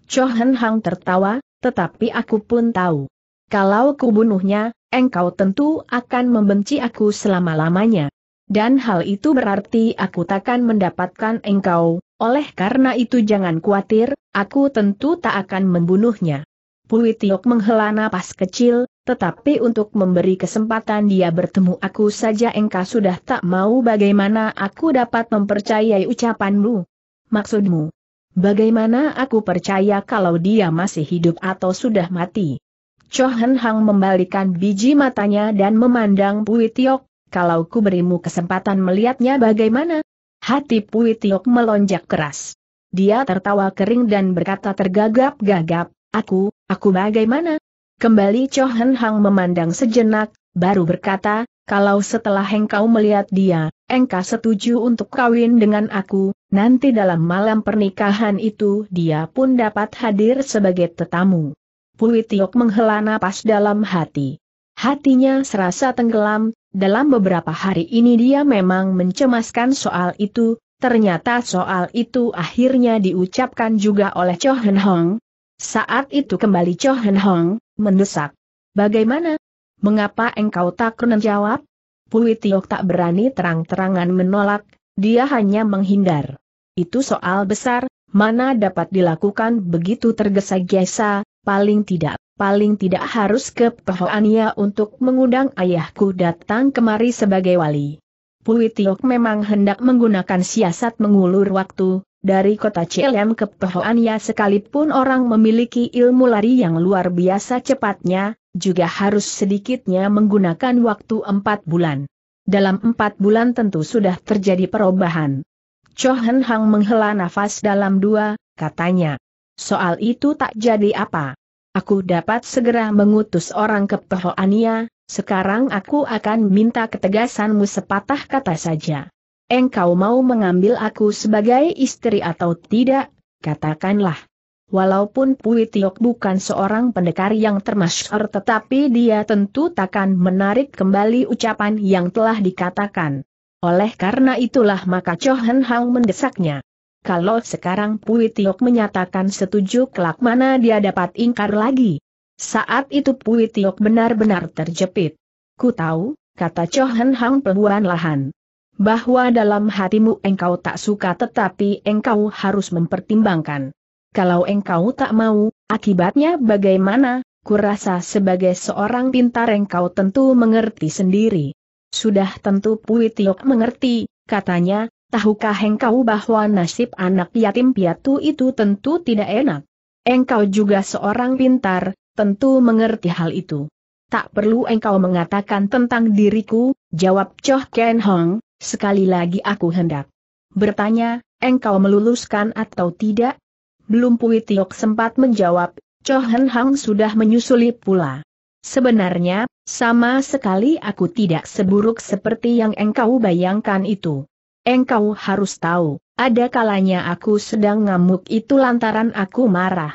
Cho Hen Hang tertawa, tetapi aku pun tahu. Kalau kubunuhnya, engkau tentu akan membenci aku selama-lamanya. Dan hal itu berarti aku takkan mendapatkan engkau, oleh karena itu jangan khawatir, aku tentu tak akan membunuhnya. Pui Tiok menghela napas kecil, tetapi untuk memberi kesempatan dia bertemu aku saja engkau sudah tak mau bagaimana aku dapat mempercayai ucapanmu. Maksudmu, bagaimana aku percaya kalau dia masih hidup atau sudah mati? Chohen Hang membalikan biji matanya dan memandang Pui Tiok, kalau ku berimu kesempatan melihatnya bagaimana? Hati Pui Tiok melonjak keras. Dia tertawa kering dan berkata tergagap-gagap, aku, aku bagaimana? Kembali Chohen Hang memandang sejenak, baru berkata, kalau setelah engkau melihat dia, engkau setuju untuk kawin dengan aku, nanti dalam malam pernikahan itu dia pun dapat hadir sebagai tetamu. Pui Tiok menghela napas dalam hati. Hatinya serasa tenggelam, dalam beberapa hari ini dia memang mencemaskan soal itu, ternyata soal itu akhirnya diucapkan juga oleh Cho Hen Hong. Saat itu kembali Cho Hen Hong, mendesak. Bagaimana? Mengapa engkau tak menjawab? jawab? Pui Tiok tak berani terang-terangan menolak, dia hanya menghindar. Itu soal besar, mana dapat dilakukan begitu tergesa-gesa, paling tidak, paling tidak harus ke Pohoania untuk mengundang ayahku datang kemari sebagai wali. Pui Tiok memang hendak menggunakan siasat mengulur waktu, dari kota Cilem ke Pohoania sekalipun orang memiliki ilmu lari yang luar biasa cepatnya, juga harus sedikitnya menggunakan waktu empat bulan. Dalam empat bulan tentu sudah terjadi perubahan. Cho Hang menghela nafas dalam dua, katanya. Soal itu tak jadi apa. Aku dapat segera mengutus orang ke Pehoania, sekarang aku akan minta ketegasanmu sepatah kata saja. Engkau mau mengambil aku sebagai istri atau tidak, katakanlah. Walaupun Pui bukan seorang pendekar yang termasyur tetapi dia tentu takkan menarik kembali ucapan yang telah dikatakan. Oleh karena itulah maka Chohen Hang mendesaknya. Kalau sekarang Pui Tiok menyatakan setuju kelak mana dia dapat ingkar lagi. Saat itu Pui Tiok benar-benar terjepit. Ku tahu, kata Chohen Hang Pehuan Lahan. Bahwa dalam hatimu engkau tak suka tetapi engkau harus mempertimbangkan. Kalau engkau tak mau, akibatnya bagaimana, kurasa sebagai seorang pintar engkau tentu mengerti sendiri. Sudah tentu Pui Tiok mengerti, katanya, tahukah engkau bahwa nasib anak yatim piatu itu tentu tidak enak? Engkau juga seorang pintar, tentu mengerti hal itu. Tak perlu engkau mengatakan tentang diriku, jawab Choh Ken Hong, sekali lagi aku hendak bertanya, engkau meluluskan atau tidak? Belum Pui Tiok sempat menjawab, Choh Hen Hong sudah menyusuli pula. Sebenarnya, sama sekali aku tidak seburuk seperti yang engkau bayangkan itu. Engkau harus tahu, ada kalanya aku sedang ngamuk itu lantaran aku marah.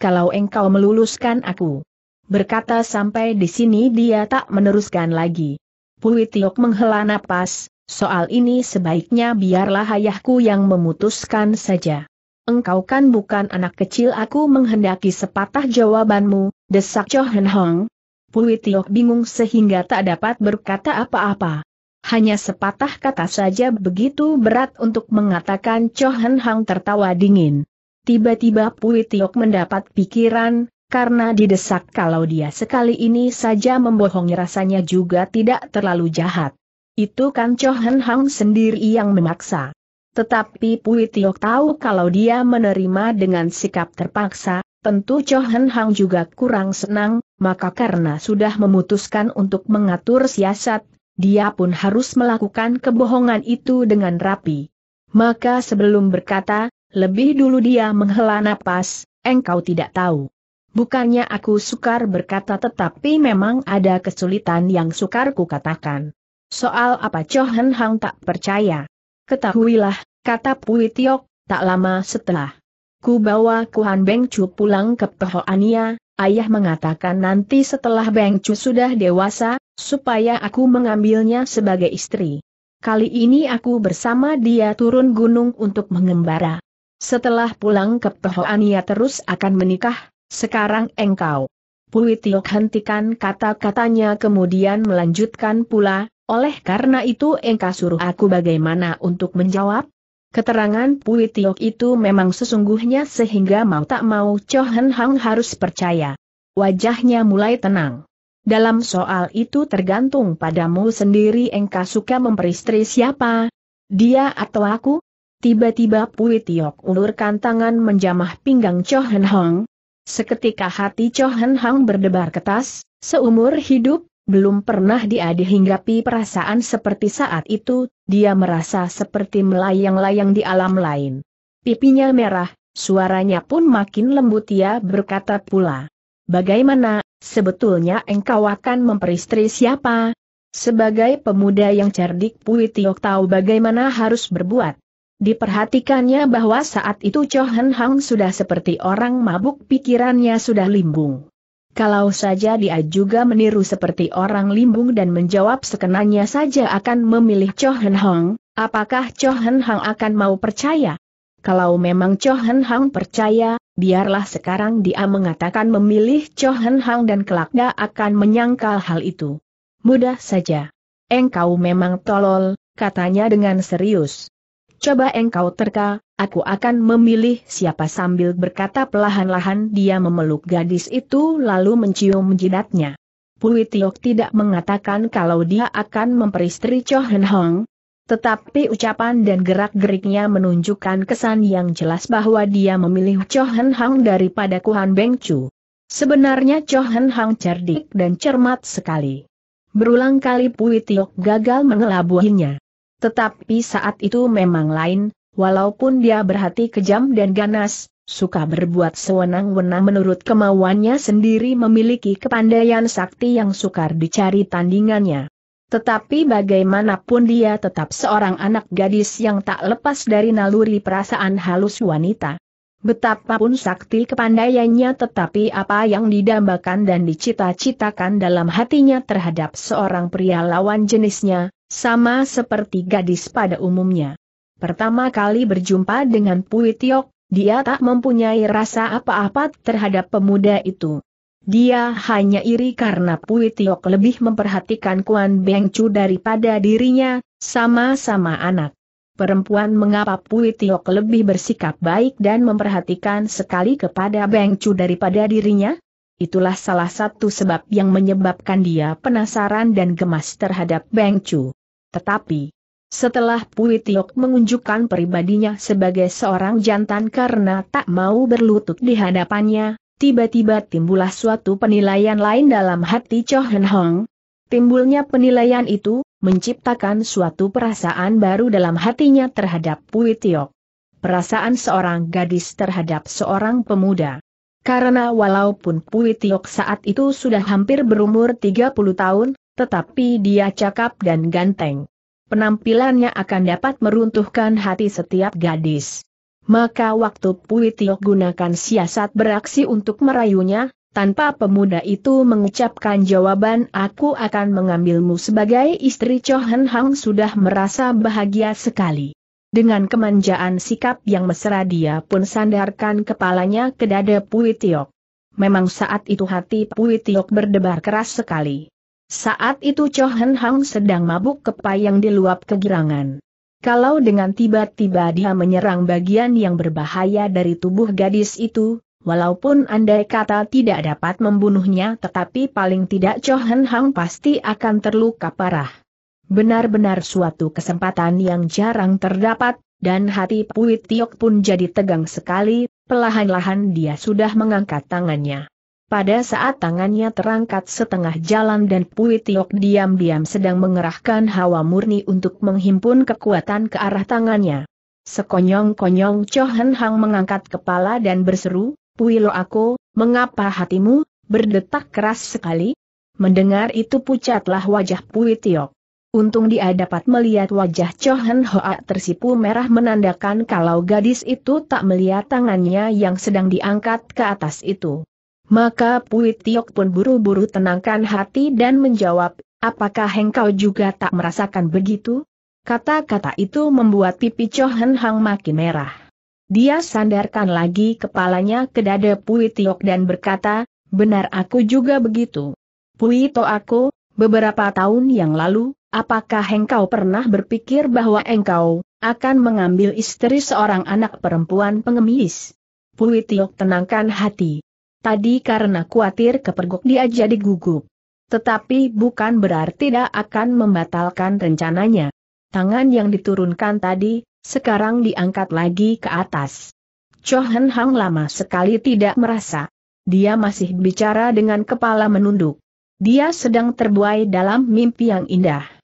Kalau engkau meluluskan aku. Berkata sampai di sini dia tak meneruskan lagi. Puitiok menghela napas, soal ini sebaiknya biarlah ayahku yang memutuskan saja. Engkau kan bukan anak kecil aku menghendaki sepatah jawabanmu, desak Chohen Hong. Puitiok bingung sehingga tak dapat berkata apa-apa hanya sepatah kata saja begitu berat untuk mengatakan Chohan Hang tertawa dingin. Tiba-tiba Pui Tiok mendapat pikiran, karena didesak kalau dia sekali ini saja membohongi rasanya juga tidak terlalu jahat. Itu kan Chohan Hang sendiri yang memaksa. Tetapi Pui Tiok tahu kalau dia menerima dengan sikap terpaksa, tentu Chohan Hang juga kurang senang, maka karena sudah memutuskan untuk mengatur siasat, dia pun harus melakukan kebohongan itu dengan rapi. Maka sebelum berkata, lebih dulu dia menghela napas, engkau tidak tahu. Bukannya aku sukar berkata tetapi memang ada kesulitan yang sukar katakan. Soal apa Chohan Hang tak percaya. Ketahuilah, kata Pui Tiok, tak lama setelah. Ku bawa kuhan Beng Chu pulang ke Pehoania, Ayah mengatakan nanti setelah Beng Chu sudah dewasa, supaya aku mengambilnya sebagai istri. Kali ini aku bersama dia turun gunung untuk mengembara. Setelah pulang ke Pehoan ia terus akan menikah, sekarang engkau. Pui Tiok hentikan kata-katanya kemudian melanjutkan pula, oleh karena itu engkau suruh aku bagaimana untuk menjawab? Keterangan Pui Tiok itu memang sesungguhnya sehingga mau tak mau Cho Hen Hang harus percaya. Wajahnya mulai tenang. Dalam soal itu tergantung padamu sendiri engkau suka memperistri siapa? Dia atau aku? Tiba-tiba Pui Tiok ulurkan tangan menjamah pinggang Cho Hen Hang. Seketika hati Cho Hen Hang berdebar ketas, seumur hidup, belum pernah dia dihinggapi perasaan seperti saat itu, dia merasa seperti melayang-layang di alam lain. Pipinya merah, suaranya pun makin lembut ia berkata pula. Bagaimana, sebetulnya engkau akan memperistri siapa? Sebagai pemuda yang cerdik Pui Tiok tahu bagaimana harus berbuat. Diperhatikannya bahwa saat itu Cho Hang sudah seperti orang mabuk pikirannya sudah limbung. Kalau saja dia juga meniru seperti orang limbung dan menjawab sekenanya saja akan memilih Cho Hen Hong, apakah Cho Hen Hong akan mau percaya? Kalau memang Cho Hen Hong percaya, biarlah sekarang dia mengatakan memilih Cho Hen Hong dan kelaknya akan menyangkal hal itu. Mudah saja. Engkau memang tolol, katanya dengan serius. Coba engkau terka, aku akan memilih siapa sambil berkata pelahan lahan dia memeluk gadis itu lalu mencium jidatnya. Pui tidak mengatakan kalau dia akan memperistri Cho Hen Hong, tetapi ucapan dan gerak-geriknya menunjukkan kesan yang jelas bahwa dia memilih Cho Hen Hong daripada Kuan Beng Chu. Sebenarnya Cho Hen Hong cerdik dan cermat sekali. Berulang kali Pui gagal mengelabuhinya. Tetapi saat itu memang lain, walaupun dia berhati kejam dan ganas, suka berbuat sewenang-wenang menurut kemauannya sendiri memiliki kepandaian sakti yang sukar dicari tandingannya. Tetapi bagaimanapun dia tetap seorang anak gadis yang tak lepas dari naluri perasaan halus wanita. Betapapun sakti kepandaiannya tetapi apa yang didambakan dan dicita-citakan dalam hatinya terhadap seorang pria lawan jenisnya, sama seperti gadis pada umumnya. Pertama kali berjumpa dengan Pui Tiok, dia tak mempunyai rasa apa-apa terhadap pemuda itu. Dia hanya iri karena Pui Tiok lebih memperhatikan Kuan Beng Chu daripada dirinya, sama-sama anak. Perempuan mengapa Pui Tiok lebih bersikap baik dan memperhatikan sekali kepada Beng Chu daripada dirinya? Itulah salah satu sebab yang menyebabkan dia penasaran dan gemas terhadap Beng Chu. Tetapi, setelah Pui Tiok mengunjukkan pribadinya sebagai seorang jantan karena tak mau berlutut di hadapannya, tiba-tiba timbullah suatu penilaian lain dalam hati Cho Hen Hong. Timbulnya penilaian itu, menciptakan suatu perasaan baru dalam hatinya terhadap Pui Tiok. Perasaan seorang gadis terhadap seorang pemuda. Karena walaupun Pui Tiok saat itu sudah hampir berumur 30 tahun, tetapi dia cakap dan ganteng. Penampilannya akan dapat meruntuhkan hati setiap gadis. Maka waktu Pui gunakan siasat beraksi untuk merayunya, tanpa pemuda itu mengucapkan jawaban aku akan mengambilmu sebagai istri Chohan Hang sudah merasa bahagia sekali. Dengan kemanjaan sikap yang mesra dia pun sandarkan kepalanya ke dada Pui Memang saat itu hati Pui berdebar keras sekali. Saat itu Cho Hen Hang sedang mabuk kepayang di luap kegirangan. Kalau dengan tiba-tiba dia menyerang bagian yang berbahaya dari tubuh gadis itu, walaupun andai kata tidak dapat membunuhnya tetapi paling tidak Cho Hen Hang pasti akan terluka parah. Benar-benar suatu kesempatan yang jarang terdapat, dan hati Pui Tiok pun jadi tegang sekali, pelahan-lahan dia sudah mengangkat tangannya. Pada saat tangannya terangkat setengah jalan dan Pui Tiok diam-diam sedang mengerahkan hawa murni untuk menghimpun kekuatan ke arah tangannya. Sekonyong-konyong Cho Hen Hang mengangkat kepala dan berseru, Pui Lo Ako, mengapa hatimu, berdetak keras sekali? Mendengar itu pucatlah wajah Pui Tiok. Untung dia dapat melihat wajah Cho Hen Hoa tersipu merah menandakan kalau gadis itu tak melihat tangannya yang sedang diangkat ke atas itu. Maka Pui Tiok pun buru-buru tenangkan hati dan menjawab, apakah engkau juga tak merasakan begitu? Kata-kata itu membuat pipi Chohen Hang makin merah. Dia sandarkan lagi kepalanya ke dada Pui Tiok dan berkata, benar aku juga begitu. Pui To aku, beberapa tahun yang lalu, apakah engkau pernah berpikir bahwa engkau akan mengambil istri seorang anak perempuan pengemis? Pui Tiok tenangkan hati. Tadi karena khawatir kepergok dia jadi gugup. Tetapi bukan berarti tidak akan membatalkan rencananya. Tangan yang diturunkan tadi, sekarang diangkat lagi ke atas. Chohen Hang lama sekali tidak merasa. Dia masih bicara dengan kepala menunduk. Dia sedang terbuai dalam mimpi yang indah.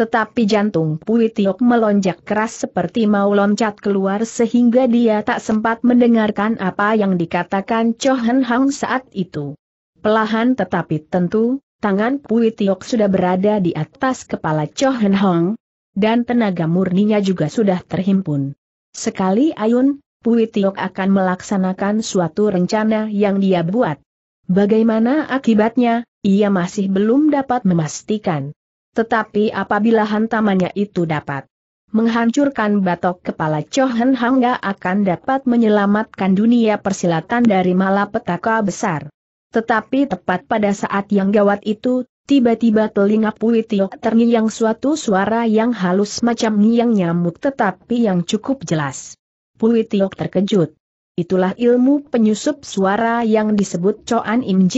Tetapi jantung Pui Tiok melonjak keras seperti mau loncat keluar sehingga dia tak sempat mendengarkan apa yang dikatakan Chohan Hang saat itu. Pelahan tetapi tentu, tangan Pui Tiok sudah berada di atas kepala Chohan Hang, dan tenaga murninya juga sudah terhimpun. Sekali ayun, Pui Tiok akan melaksanakan suatu rencana yang dia buat. Bagaimana akibatnya, ia masih belum dapat memastikan. Tetapi apabila hantamannya itu dapat menghancurkan batok kepala Chohen hingga akan dapat menyelamatkan dunia persilatan dari malapetaka besar. Tetapi tepat pada saat yang gawat itu, tiba-tiba telinga Pui Tio terngiang suatu suara yang halus macam ngiang nyamuk tetapi yang cukup jelas. Pui Tio terkejut. Itulah ilmu penyusup suara yang disebut Coan Im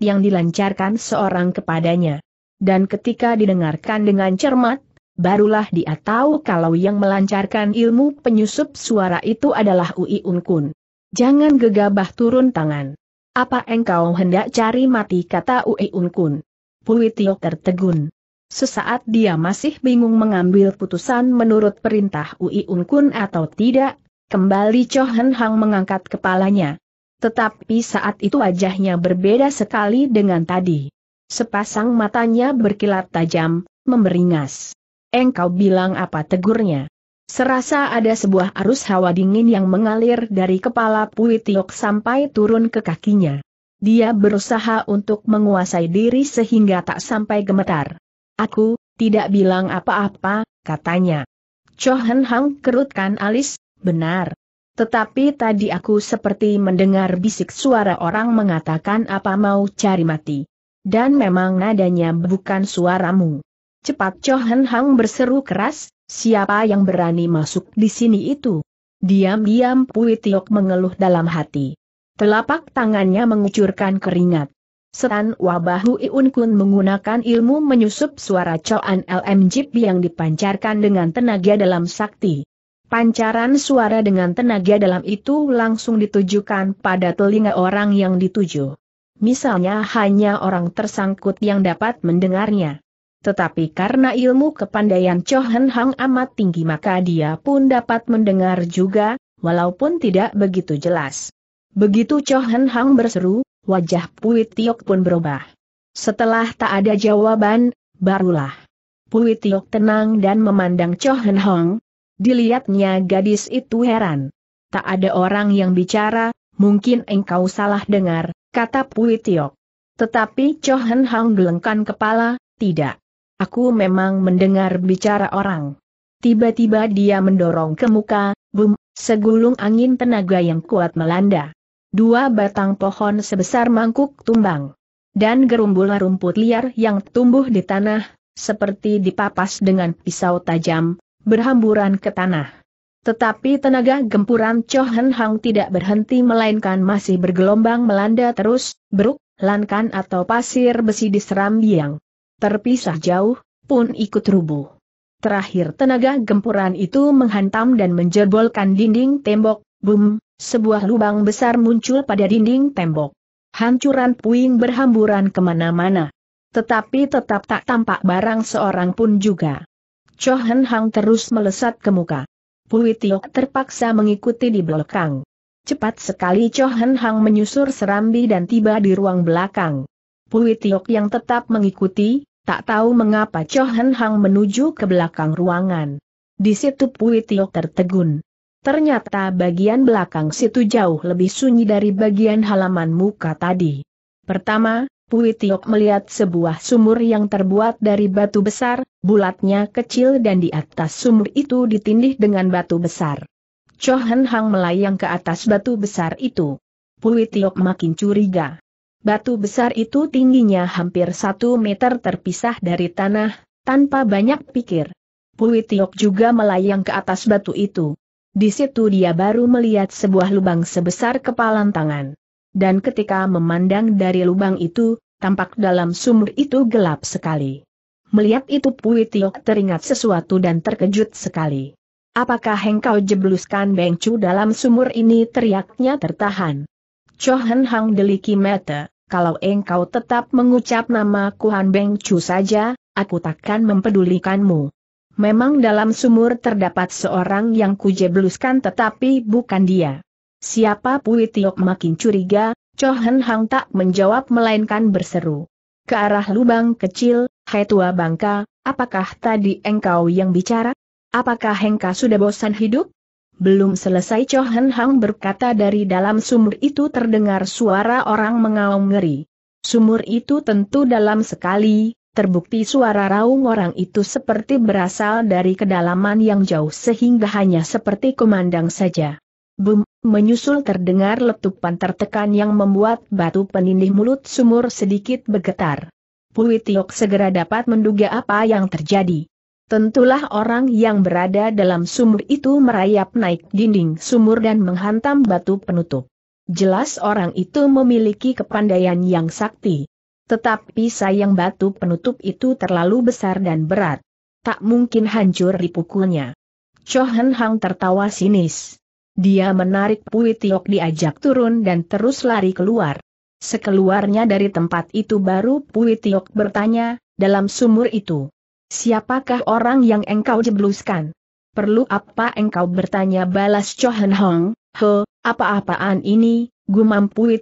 yang dilancarkan seorang kepadanya dan ketika didengarkan dengan cermat, barulah dia tahu kalau yang melancarkan ilmu penyusup suara itu adalah Ui Unkun. Jangan gegabah turun tangan. Apa engkau hendak cari mati kata Ui Unkun. Pui tertegun. Sesaat dia masih bingung mengambil putusan menurut perintah Ui Unkun atau tidak, kembali Cho Hang mengangkat kepalanya. Tetapi saat itu wajahnya berbeda sekali dengan tadi. Sepasang matanya berkilat tajam, memberingas. Engkau bilang apa tegurnya? Serasa ada sebuah arus hawa dingin yang mengalir dari kepala Pui sampai turun ke kakinya. Dia berusaha untuk menguasai diri sehingga tak sampai gemetar. Aku, tidak bilang apa-apa, katanya. Cho Hang kerutkan alis, benar. Tetapi tadi aku seperti mendengar bisik suara orang mengatakan apa mau cari mati. Dan memang nadanya bukan suaramu. Cepat Chohan Hang berseru keras, siapa yang berani masuk di sini itu? Diam-diam Pui Tiok mengeluh dalam hati. Telapak tangannya mengucurkan keringat. Setan Wabahu Iun Kun menggunakan ilmu menyusup suara Choan LM Jip yang dipancarkan dengan tenaga dalam sakti. Pancaran suara dengan tenaga dalam itu langsung ditujukan pada telinga orang yang dituju misalnya hanya orang tersangkut yang dapat mendengarnya. Tetapi karena ilmu kepandaian Chohen Hang amat tinggi maka dia pun dapat mendengar juga, walaupun tidak begitu jelas. Begitu Chohen Hang berseru, wajah Pui Tiok pun berubah. Setelah tak ada jawaban, barulah Pui Tiok tenang dan memandang Chohen Hang. Dilihatnya gadis itu heran. Tak ada orang yang bicara, mungkin engkau salah dengar, kata Pui Tiok. Tetapi Cho Hen Hang gelengkan kepala, tidak. Aku memang mendengar bicara orang. Tiba-tiba dia mendorong ke muka, bum, segulung angin tenaga yang kuat melanda. Dua batang pohon sebesar mangkuk tumbang. Dan gerumbulan rumput liar yang tumbuh di tanah, seperti dipapas dengan pisau tajam, berhamburan ke tanah. Tetapi tenaga gempuran Cho Hen Hang tidak berhenti melainkan masih bergelombang melanda terus, beruk, lankan atau pasir besi diseram yang Terpisah jauh, pun ikut rubuh. Terakhir tenaga gempuran itu menghantam dan menjebolkan dinding tembok, bum, sebuah lubang besar muncul pada dinding tembok. Hancuran puing berhamburan kemana-mana. Tetapi tetap tak tampak barang seorang pun juga. Cho Hen Hang terus melesat ke muka. Hui Tiok terpaksa mengikuti di belakang. Cepat sekali Cho Hen Hang menyusur serambi dan tiba di ruang belakang. Hui Tiok yang tetap mengikuti, tak tahu mengapa Cho Hen Hang menuju ke belakang ruangan. Di situ Hui Tiok tertegun. Ternyata bagian belakang situ jauh lebih sunyi dari bagian halaman muka tadi. Pertama, Pui Tiok melihat sebuah sumur yang terbuat dari batu besar, bulatnya kecil dan di atas sumur itu ditindih dengan batu besar. Chohan Hang melayang ke atas batu besar itu. Pui Tiok makin curiga. Batu besar itu tingginya hampir satu meter terpisah dari tanah, tanpa banyak pikir. Pui Tiok juga melayang ke atas batu itu. Di situ dia baru melihat sebuah lubang sebesar kepalan tangan. Dan ketika memandang dari lubang itu, tampak dalam sumur itu gelap sekali. Melihat itu Pui Tio teringat sesuatu dan terkejut sekali. Apakah engkau jebluskan Bengcu dalam sumur ini teriaknya tertahan. Chohen Hang deliki mata, kalau engkau tetap mengucap nama Kuhan Bengcu saja, aku takkan mempedulikanmu. Memang dalam sumur terdapat seorang yang kujebluskan tetapi bukan dia. Siapa Pui Tiok makin curiga, Chohen Hang tak menjawab melainkan berseru. Ke arah lubang kecil, hai tua bangka, apakah tadi engkau yang bicara? Apakah engkau sudah bosan hidup? Belum selesai Chohen Hang berkata dari dalam sumur itu terdengar suara orang mengaum ngeri. Sumur itu tentu dalam sekali, terbukti suara raung orang itu seperti berasal dari kedalaman yang jauh sehingga hanya seperti kumandang saja. Bum, menyusul terdengar letupan tertekan yang membuat batu penindih mulut sumur sedikit bergetar. Pui segera dapat menduga apa yang terjadi. Tentulah orang yang berada dalam sumur itu merayap naik dinding sumur dan menghantam batu penutup. Jelas orang itu memiliki kepandaian yang sakti. Tetapi sayang batu penutup itu terlalu besar dan berat. Tak mungkin hancur dipukulnya. Chohan Hang tertawa sinis. Dia menarik Pui Tiok diajak turun dan terus lari keluar. Sekeluarnya dari tempat itu baru Pui bertanya, dalam sumur itu. Siapakah orang yang engkau jebluskan? Perlu apa engkau bertanya balas Chohen Hong, he, apa-apaan ini, gumam Pui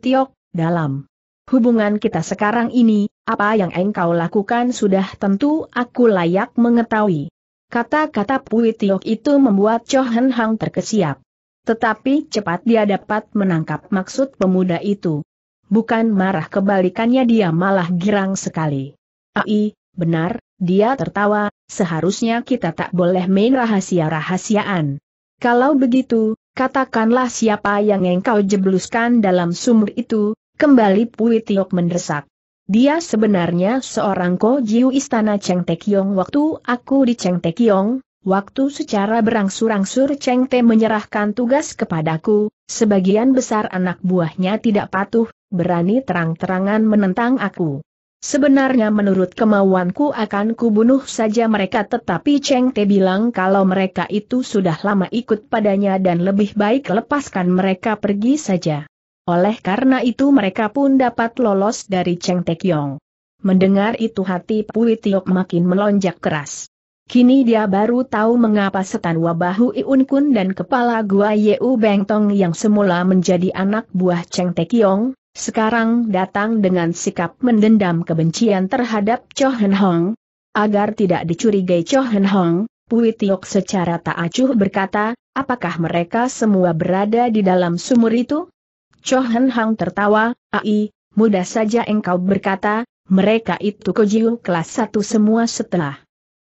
dalam hubungan kita sekarang ini, apa yang engkau lakukan sudah tentu aku layak mengetahui. Kata-kata Pui itu membuat Chohen Hong terkesiap. Tetapi cepat dia dapat menangkap maksud pemuda itu. Bukan marah kebalikannya dia malah girang sekali. Ai, benar, dia tertawa, seharusnya kita tak boleh main rahasia-rahasiaan. Kalau begitu, katakanlah siapa yang engkau jebluskan dalam sumur itu, kembali Pui Tiok mendesak. Dia sebenarnya seorang kojiu istana Cheng Tekyong waktu aku di Cheng Tekyong, Waktu secara berangsur-angsur Cheng Te menyerahkan tugas kepadaku, sebagian besar anak buahnya tidak patuh, berani terang-terangan menentang aku. Sebenarnya menurut kemauanku akan kubunuh saja mereka tetapi Cheng Te bilang kalau mereka itu sudah lama ikut padanya dan lebih baik lepaskan mereka pergi saja. Oleh karena itu mereka pun dapat lolos dari Cheng Te Kiong. Mendengar itu hati Pui Tiok makin melonjak keras. Kini dia baru tahu mengapa setan wabahu Iun Kun dan kepala gua Yeu Beng Tong yang semula menjadi anak buah Cheng Tekiong, sekarang datang dengan sikap mendendam kebencian terhadap Cho Hen Hong. Agar tidak dicurigai Cho Hen Hong, Pui Tiok secara tak acuh berkata, apakah mereka semua berada di dalam sumur itu? Cho Hen Hong tertawa, ai, mudah saja engkau berkata, mereka itu kejiu kelas satu semua setelah.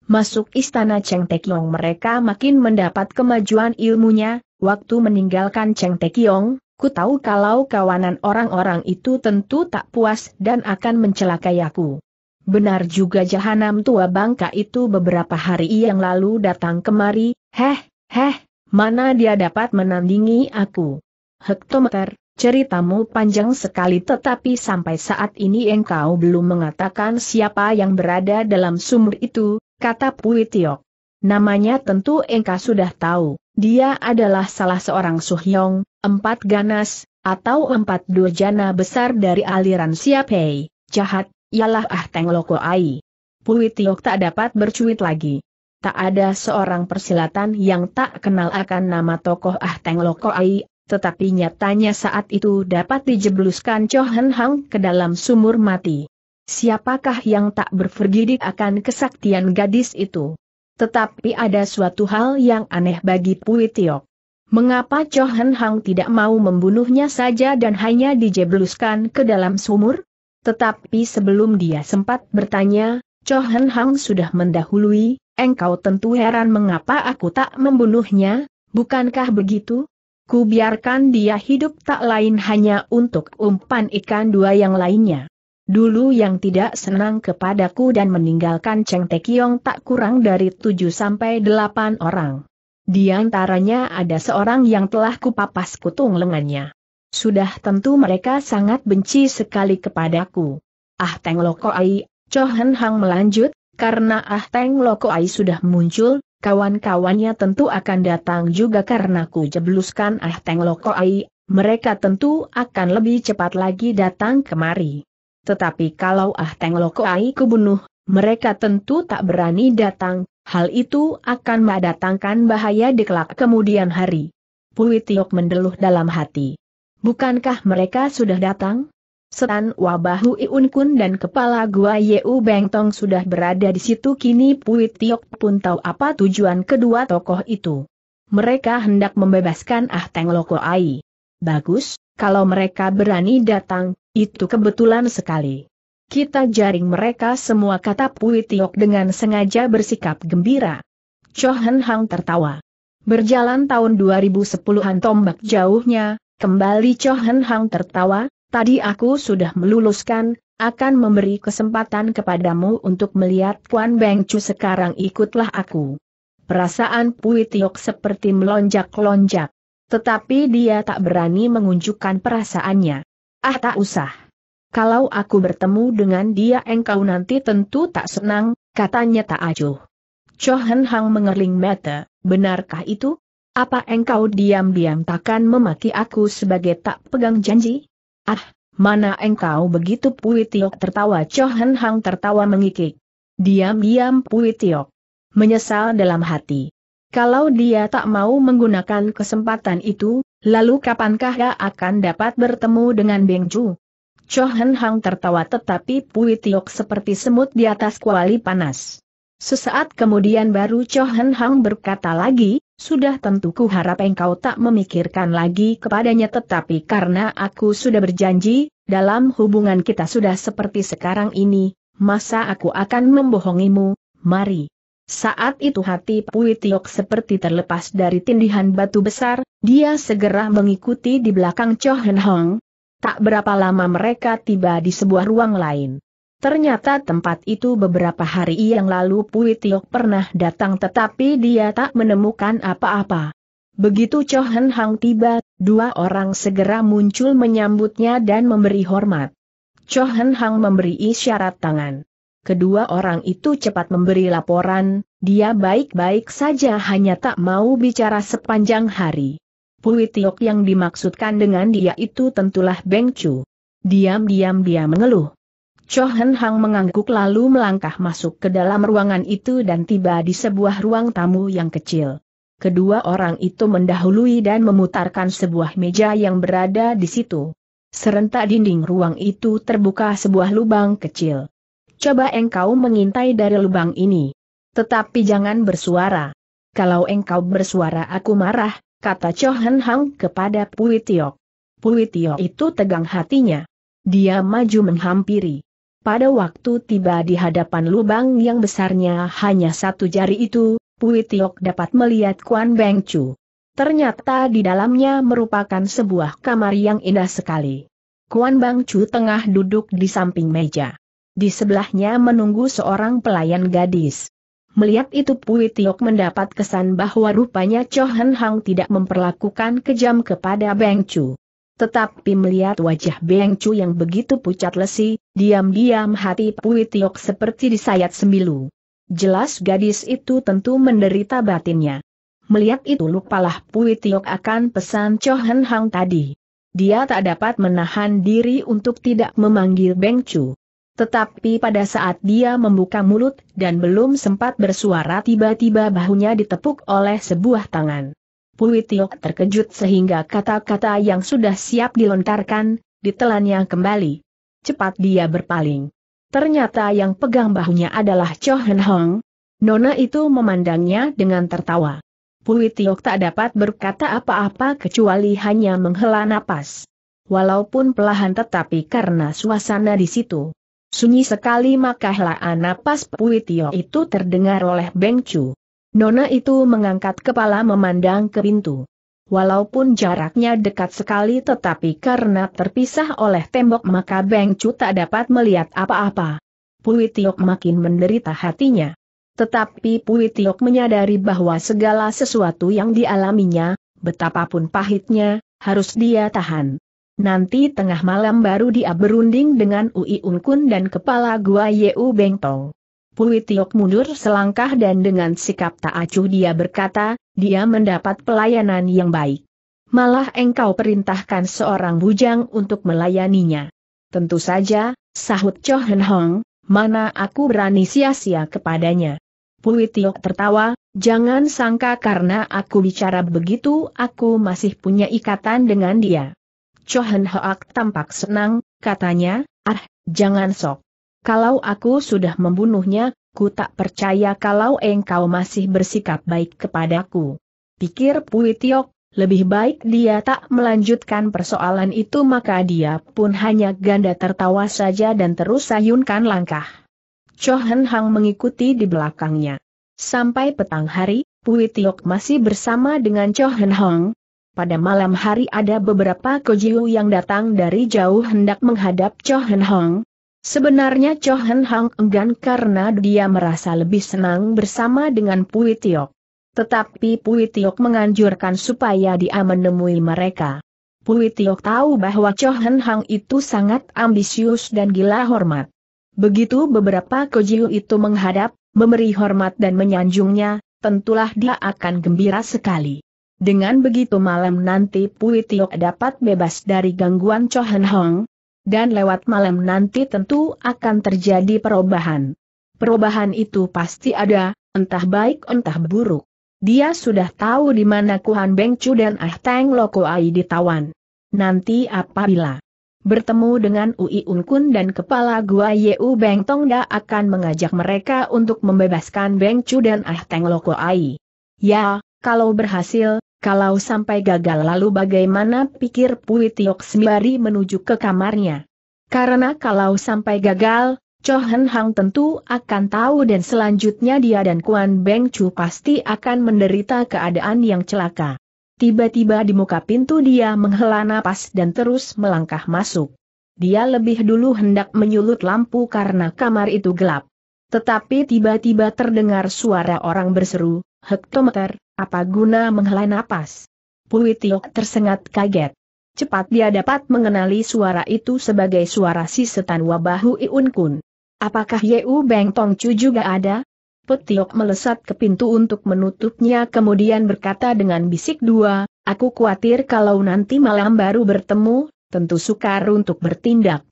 Masuk istana Cheng mereka makin mendapat kemajuan ilmunya, waktu meninggalkan Cheng Tekyong, ku tahu kalau kawanan orang-orang itu tentu tak puas dan akan mencelakai aku. Benar juga jahanam tua bangka itu beberapa hari yang lalu datang kemari, heh, heh, mana dia dapat menandingi aku. Hektometer, ceritamu panjang sekali tetapi sampai saat ini engkau belum mengatakan siapa yang berada dalam sumur itu, kata Pui Tiok. Namanya tentu Engkau sudah tahu, dia adalah salah seorang Suhyong, empat ganas, atau empat durjana besar dari aliran Siapei, jahat, ialah Ah Teng Loko Ai. Pui Tiok tak dapat bercuit lagi. Tak ada seorang persilatan yang tak kenal akan nama tokoh Ah Teng Loko Ai, tetapi nyatanya saat itu dapat dijebluskan Cho Hen Hang ke dalam sumur mati. Siapakah yang tak berfergidik akan kesaktian gadis itu? Tetapi ada suatu hal yang aneh bagi Pui Tiok. Mengapa Chohan Hang tidak mau membunuhnya saja dan hanya dijebluskan ke dalam sumur? Tetapi sebelum dia sempat bertanya, Chohan Hang sudah mendahului, engkau tentu heran mengapa aku tak membunuhnya, bukankah begitu? Ku biarkan dia hidup tak lain hanya untuk umpan ikan dua yang lainnya. Dulu yang tidak senang kepadaku dan meninggalkan Cheng Tekiong tak kurang dari 7 sampai 8 orang. Di antaranya ada seorang yang telah kupapas kutung lengannya. Sudah tentu mereka sangat benci sekali kepadaku. Ah Teng Lokoai, Chohen Hang melanjut, karena Ah Teng Lokoai sudah muncul, kawan-kawannya tentu akan datang juga karena ku jebluskan Ah Teng Lokoai, mereka tentu akan lebih cepat lagi datang kemari. Tetapi kalau Ah Teng Loko Ai kubunuh, mereka tentu tak berani datang, hal itu akan mendatangkan bahaya di kelak kemudian hari. Pui Tiok mendeluh dalam hati. Bukankah mereka sudah datang? Setan Wabahu Iun Kun dan kepala gua Yeu Beng Tong sudah berada di situ kini Pui Tiok pun tahu apa tujuan kedua tokoh itu. Mereka hendak membebaskan Ah Teng Loko Ai. Bagus, kalau mereka berani datang, itu kebetulan sekali. Kita jaring mereka semua kata Pui Tiok dengan sengaja bersikap gembira. Cho Hang tertawa. Berjalan tahun 2010-an tombak jauhnya, kembali Cho Hang tertawa, tadi aku sudah meluluskan, akan memberi kesempatan kepadamu untuk melihat Kuan Beng Chu sekarang ikutlah aku. Perasaan Pui Tiok seperti melonjak-lonjak. Tetapi dia tak berani mengunjukkan perasaannya. Ah tak usah. Kalau aku bertemu dengan dia engkau nanti tentu tak senang, katanya tak acuh. Chohan Hang mengerling mata, benarkah itu? Apa engkau diam-diam takkan memaki aku sebagai tak pegang janji? Ah, mana engkau begitu Pui Tiok tertawa Chohan Hang tertawa mengikik. Diam-diam Pui Menyesal dalam hati. Kalau dia tak mau menggunakan kesempatan itu, Lalu kapankah ia akan dapat bertemu dengan Beng Chu? Cho Hang tertawa tetapi Pui Tiok seperti semut di atas kuali panas. Sesaat kemudian baru Cho Hang berkata lagi, sudah tentu ku harap engkau tak memikirkan lagi kepadanya tetapi karena aku sudah berjanji, dalam hubungan kita sudah seperti sekarang ini, masa aku akan membohongimu, mari. Saat itu hati Pui Tiok seperti terlepas dari tindihan batu besar, dia segera mengikuti di belakang Cho Hen Hong. Tak berapa lama mereka tiba di sebuah ruang lain. Ternyata tempat itu beberapa hari yang lalu Pui Tiok pernah datang tetapi dia tak menemukan apa-apa. Begitu Cho Hen Hang tiba, dua orang segera muncul menyambutnya dan memberi hormat. Cho Hen Hang memberi isyarat tangan kedua orang itu cepat memberi laporan, dia baik-baik saja hanya tak mau bicara sepanjang hari. Pui Tiok yang dimaksudkan dengan dia itu tentulah Beng Chu. Diam-diam dia mengeluh. Cho Hen Hang mengangguk lalu melangkah masuk ke dalam ruangan itu dan tiba di sebuah ruang tamu yang kecil. Kedua orang itu mendahului dan memutarkan sebuah meja yang berada di situ. Serentak dinding ruang itu terbuka sebuah lubang kecil coba engkau mengintai dari lubang ini. Tetapi jangan bersuara. Kalau engkau bersuara aku marah, kata Cho Hang kepada Pui Tiok. Pui Tiok itu tegang hatinya. Dia maju menghampiri. Pada waktu tiba di hadapan lubang yang besarnya hanya satu jari itu, Pui Tiok dapat melihat Kuan Beng Chu. Ternyata di dalamnya merupakan sebuah kamar yang indah sekali. Kuan Bang Chu tengah duduk di samping meja. Di sebelahnya menunggu seorang pelayan gadis. Melihat itu Pui Tiok mendapat kesan bahwa rupanya Cho Hen Hang tidak memperlakukan kejam kepada Beng Chu. Tetapi melihat wajah Beng Chu yang begitu pucat lesi, diam-diam hati Pui Tiok seperti disayat sembilu. Jelas gadis itu tentu menderita batinnya. Melihat itu lupalah Pui Tiok akan pesan Cho Hen Hang tadi. Dia tak dapat menahan diri untuk tidak memanggil Beng Chu. Tetapi pada saat dia membuka mulut dan belum sempat bersuara tiba-tiba bahunya ditepuk oleh sebuah tangan. Pui Tiok terkejut sehingga kata-kata yang sudah siap dilontarkan, ditelannya kembali. Cepat dia berpaling. Ternyata yang pegang bahunya adalah Cho Hen Hong. Nona itu memandangnya dengan tertawa. Pui Tiok tak dapat berkata apa-apa kecuali hanya menghela napas. Walaupun pelahan tetapi karena suasana di situ Sunyi sekali maka helaan napas Puitio itu terdengar oleh Beng Chu. Nona itu mengangkat kepala memandang ke pintu. Walaupun jaraknya dekat sekali tetapi karena terpisah oleh tembok maka Beng Chu tak dapat melihat apa-apa. Pui makin menderita hatinya. Tetapi Pui menyadari bahwa segala sesuatu yang dialaminya, betapapun pahitnya, harus dia tahan. Nanti tengah malam baru dia berunding dengan Ui Unkun dan kepala gua Yeu Bengtong. Pui Tiok mundur selangkah dan dengan sikap tak acuh dia berkata, dia mendapat pelayanan yang baik. Malah engkau perintahkan seorang bujang untuk melayaninya. Tentu saja, sahut Cho Hen Hong, mana aku berani sia-sia kepadanya. Pui Tiok tertawa, jangan sangka karena aku bicara begitu aku masih punya ikatan dengan dia. Chohen Hoak tampak senang, katanya, ah, jangan sok. Kalau aku sudah membunuhnya, ku tak percaya kalau engkau masih bersikap baik kepadaku. Pikir Pui Tiok, lebih baik dia tak melanjutkan persoalan itu maka dia pun hanya ganda tertawa saja dan terus sayunkan langkah. Chohen Hang mengikuti di belakangnya. Sampai petang hari, Pui Tiok masih bersama dengan Chohen Hang, pada malam hari ada beberapa kojiu yang datang dari jauh hendak menghadap Cho Hen Hong. Sebenarnya Cho Hen Hong enggan karena dia merasa lebih senang bersama dengan Pui Tiok. Tetapi Pui Tiok menganjurkan supaya dia menemui mereka. Pui Tiok tahu bahwa Cho Hen Hong itu sangat ambisius dan gila hormat. Begitu beberapa kojiu itu menghadap, memberi hormat dan menyanjungnya, tentulah dia akan gembira sekali. Dengan begitu malam nanti Pui Tio dapat bebas dari gangguan Chohen Hong, dan lewat malam nanti tentu akan terjadi perubahan. Perubahan itu pasti ada, entah baik entah buruk. Dia sudah tahu di mana Kuan Beng Chu dan Ah Teng Loko Ai ditawan. Nanti apabila bertemu dengan Ui Unkun dan kepala gua Yeu Beng Tong, Da akan mengajak mereka untuk membebaskan Beng Chu dan Ah Teng Loko Ai. Ya, kalau berhasil, kalau sampai gagal lalu bagaimana pikir Pui Tiok sembari menuju ke kamarnya? Karena kalau sampai gagal, Cho Hang tentu akan tahu dan selanjutnya dia dan Kuan Beng Chu pasti akan menderita keadaan yang celaka. Tiba-tiba di muka pintu dia menghela napas dan terus melangkah masuk. Dia lebih dulu hendak menyulut lampu karena kamar itu gelap. Tetapi tiba-tiba terdengar suara orang berseru, Hektometer, apa guna menghela napas? Pui Tiok tersengat kaget. Cepat dia dapat mengenali suara itu sebagai suara si setan wabahu Iun Kun. Apakah Yeu Beng Tong Chu juga ada? Petiok melesat ke pintu untuk menutupnya kemudian berkata dengan bisik dua, aku khawatir kalau nanti malam baru bertemu, tentu sukar untuk bertindak.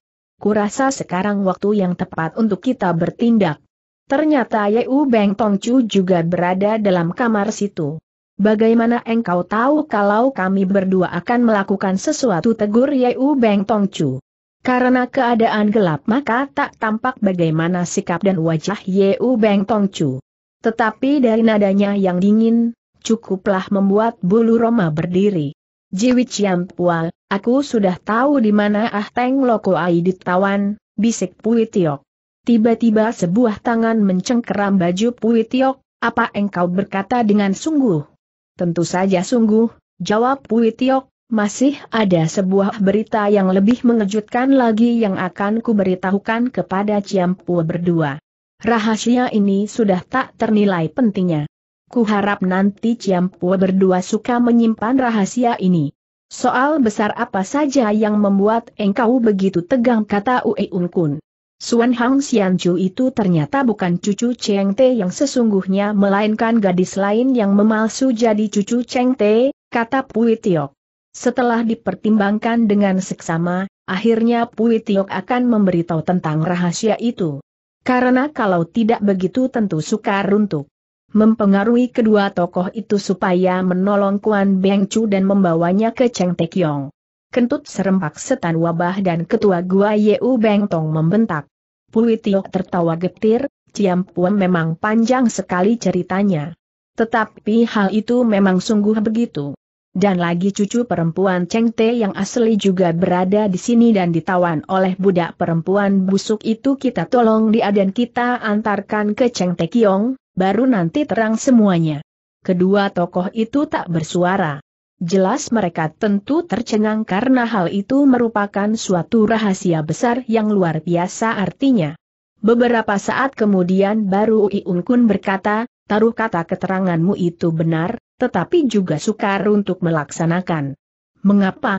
Kurasa sekarang waktu yang tepat untuk kita bertindak. Ternyata Yeu Beng Tongcu juga berada dalam kamar situ. Bagaimana engkau tahu kalau kami berdua akan melakukan sesuatu tegur Yeu Beng Tongcu? Karena keadaan gelap maka tak tampak bagaimana sikap dan wajah Yeu Beng Tongcu. Tetapi dari nadanya yang dingin, cukuplah membuat bulu Roma berdiri. Jiwi Chiam Pual, aku sudah tahu di mana Ah Teng Loko Ai ditawan, bisik Pui Tiok. Tiba-tiba sebuah tangan mencengkeram baju Pui Tiok, apa engkau berkata dengan sungguh? Tentu saja sungguh, jawab Pui Tiok, masih ada sebuah berita yang lebih mengejutkan lagi yang akan kuberitahukan kepada Ciampu berdua. Rahasia ini sudah tak ternilai pentingnya. Kuharap nanti Ciampu berdua suka menyimpan rahasia ini. Soal besar apa saja yang membuat engkau begitu tegang kata Ue Unkun. Suan Hang Chu itu ternyata bukan cucu Cheng Te yang sesungguhnya melainkan gadis lain yang memalsu jadi cucu Cheng Te, kata Pui Tiok. Setelah dipertimbangkan dengan seksama, akhirnya Pui Tiok akan memberitahu tentang rahasia itu. Karena kalau tidak begitu tentu sukar untuk mempengaruhi kedua tokoh itu supaya menolong Kuan Beng Chu dan membawanya ke Cheng Te Kiong kentut serempak setan wabah dan ketua gua Yeu Beng Tong membentak. Pui Tio tertawa getir, Ciam Puan memang panjang sekali ceritanya. Tetapi hal itu memang sungguh begitu. Dan lagi cucu perempuan Cheng Te yang asli juga berada di sini dan ditawan oleh budak perempuan busuk itu kita tolong dia dan kita antarkan ke Cheng Te Kiong, baru nanti terang semuanya. Kedua tokoh itu tak bersuara. Jelas mereka tentu tercengang karena hal itu merupakan suatu rahasia besar yang luar biasa artinya. Beberapa saat kemudian baru Ui Kun berkata, taruh kata keteranganmu itu benar, tetapi juga sukar untuk melaksanakan. Mengapa,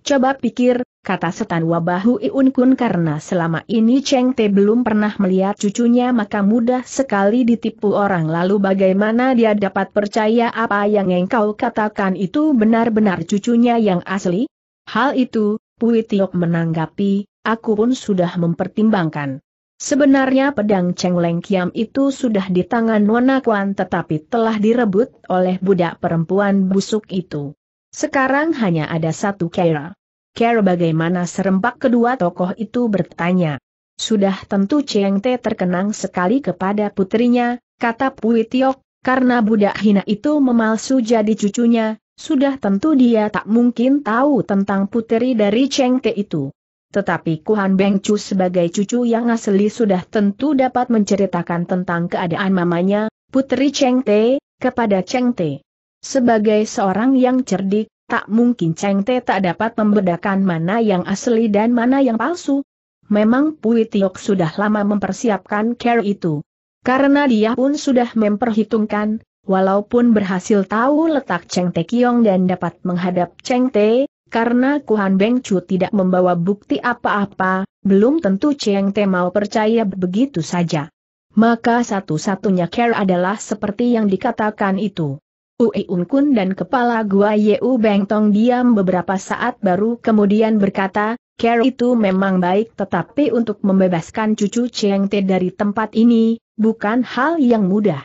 Coba pikir, kata setan wabahu Iun Kun karena selama ini Cheng Te belum pernah melihat cucunya maka mudah sekali ditipu orang lalu bagaimana dia dapat percaya apa yang engkau katakan itu benar-benar cucunya yang asli? Hal itu, Pui Tiok menanggapi, aku pun sudah mempertimbangkan. Sebenarnya pedang Cheng Leng Kiam itu sudah di tangan Nona Kuan tetapi telah direbut oleh budak perempuan busuk itu. Sekarang hanya ada satu Kera. Kera bagaimana serempak kedua tokoh itu bertanya. Sudah tentu Cheng Te terkenang sekali kepada putrinya, kata Pui Tiok, karena budak hina itu memalsu jadi cucunya, sudah tentu dia tak mungkin tahu tentang putri dari Cheng Te itu. Tetapi Kuhan Beng Chu sebagai cucu yang asli sudah tentu dapat menceritakan tentang keadaan mamanya, putri Cheng Te, kepada Cheng Te. Sebagai seorang yang cerdik, tak mungkin Cheng Te tak dapat membedakan mana yang asli dan mana yang palsu. Memang Pui Tiok sudah lama mempersiapkan care itu. Karena dia pun sudah memperhitungkan, walaupun berhasil tahu letak Cheng Te Kiong dan dapat menghadap Cheng Te, karena Kuhan Beng Chu tidak membawa bukti apa-apa, belum tentu Cheng Te mau percaya begitu saja. Maka satu-satunya care adalah seperti yang dikatakan itu. Ui Unkun dan kepala gua Yeu Bengtong diam beberapa saat baru kemudian berkata, Care itu memang baik tetapi untuk membebaskan cucu Cheng Te dari tempat ini, bukan hal yang mudah.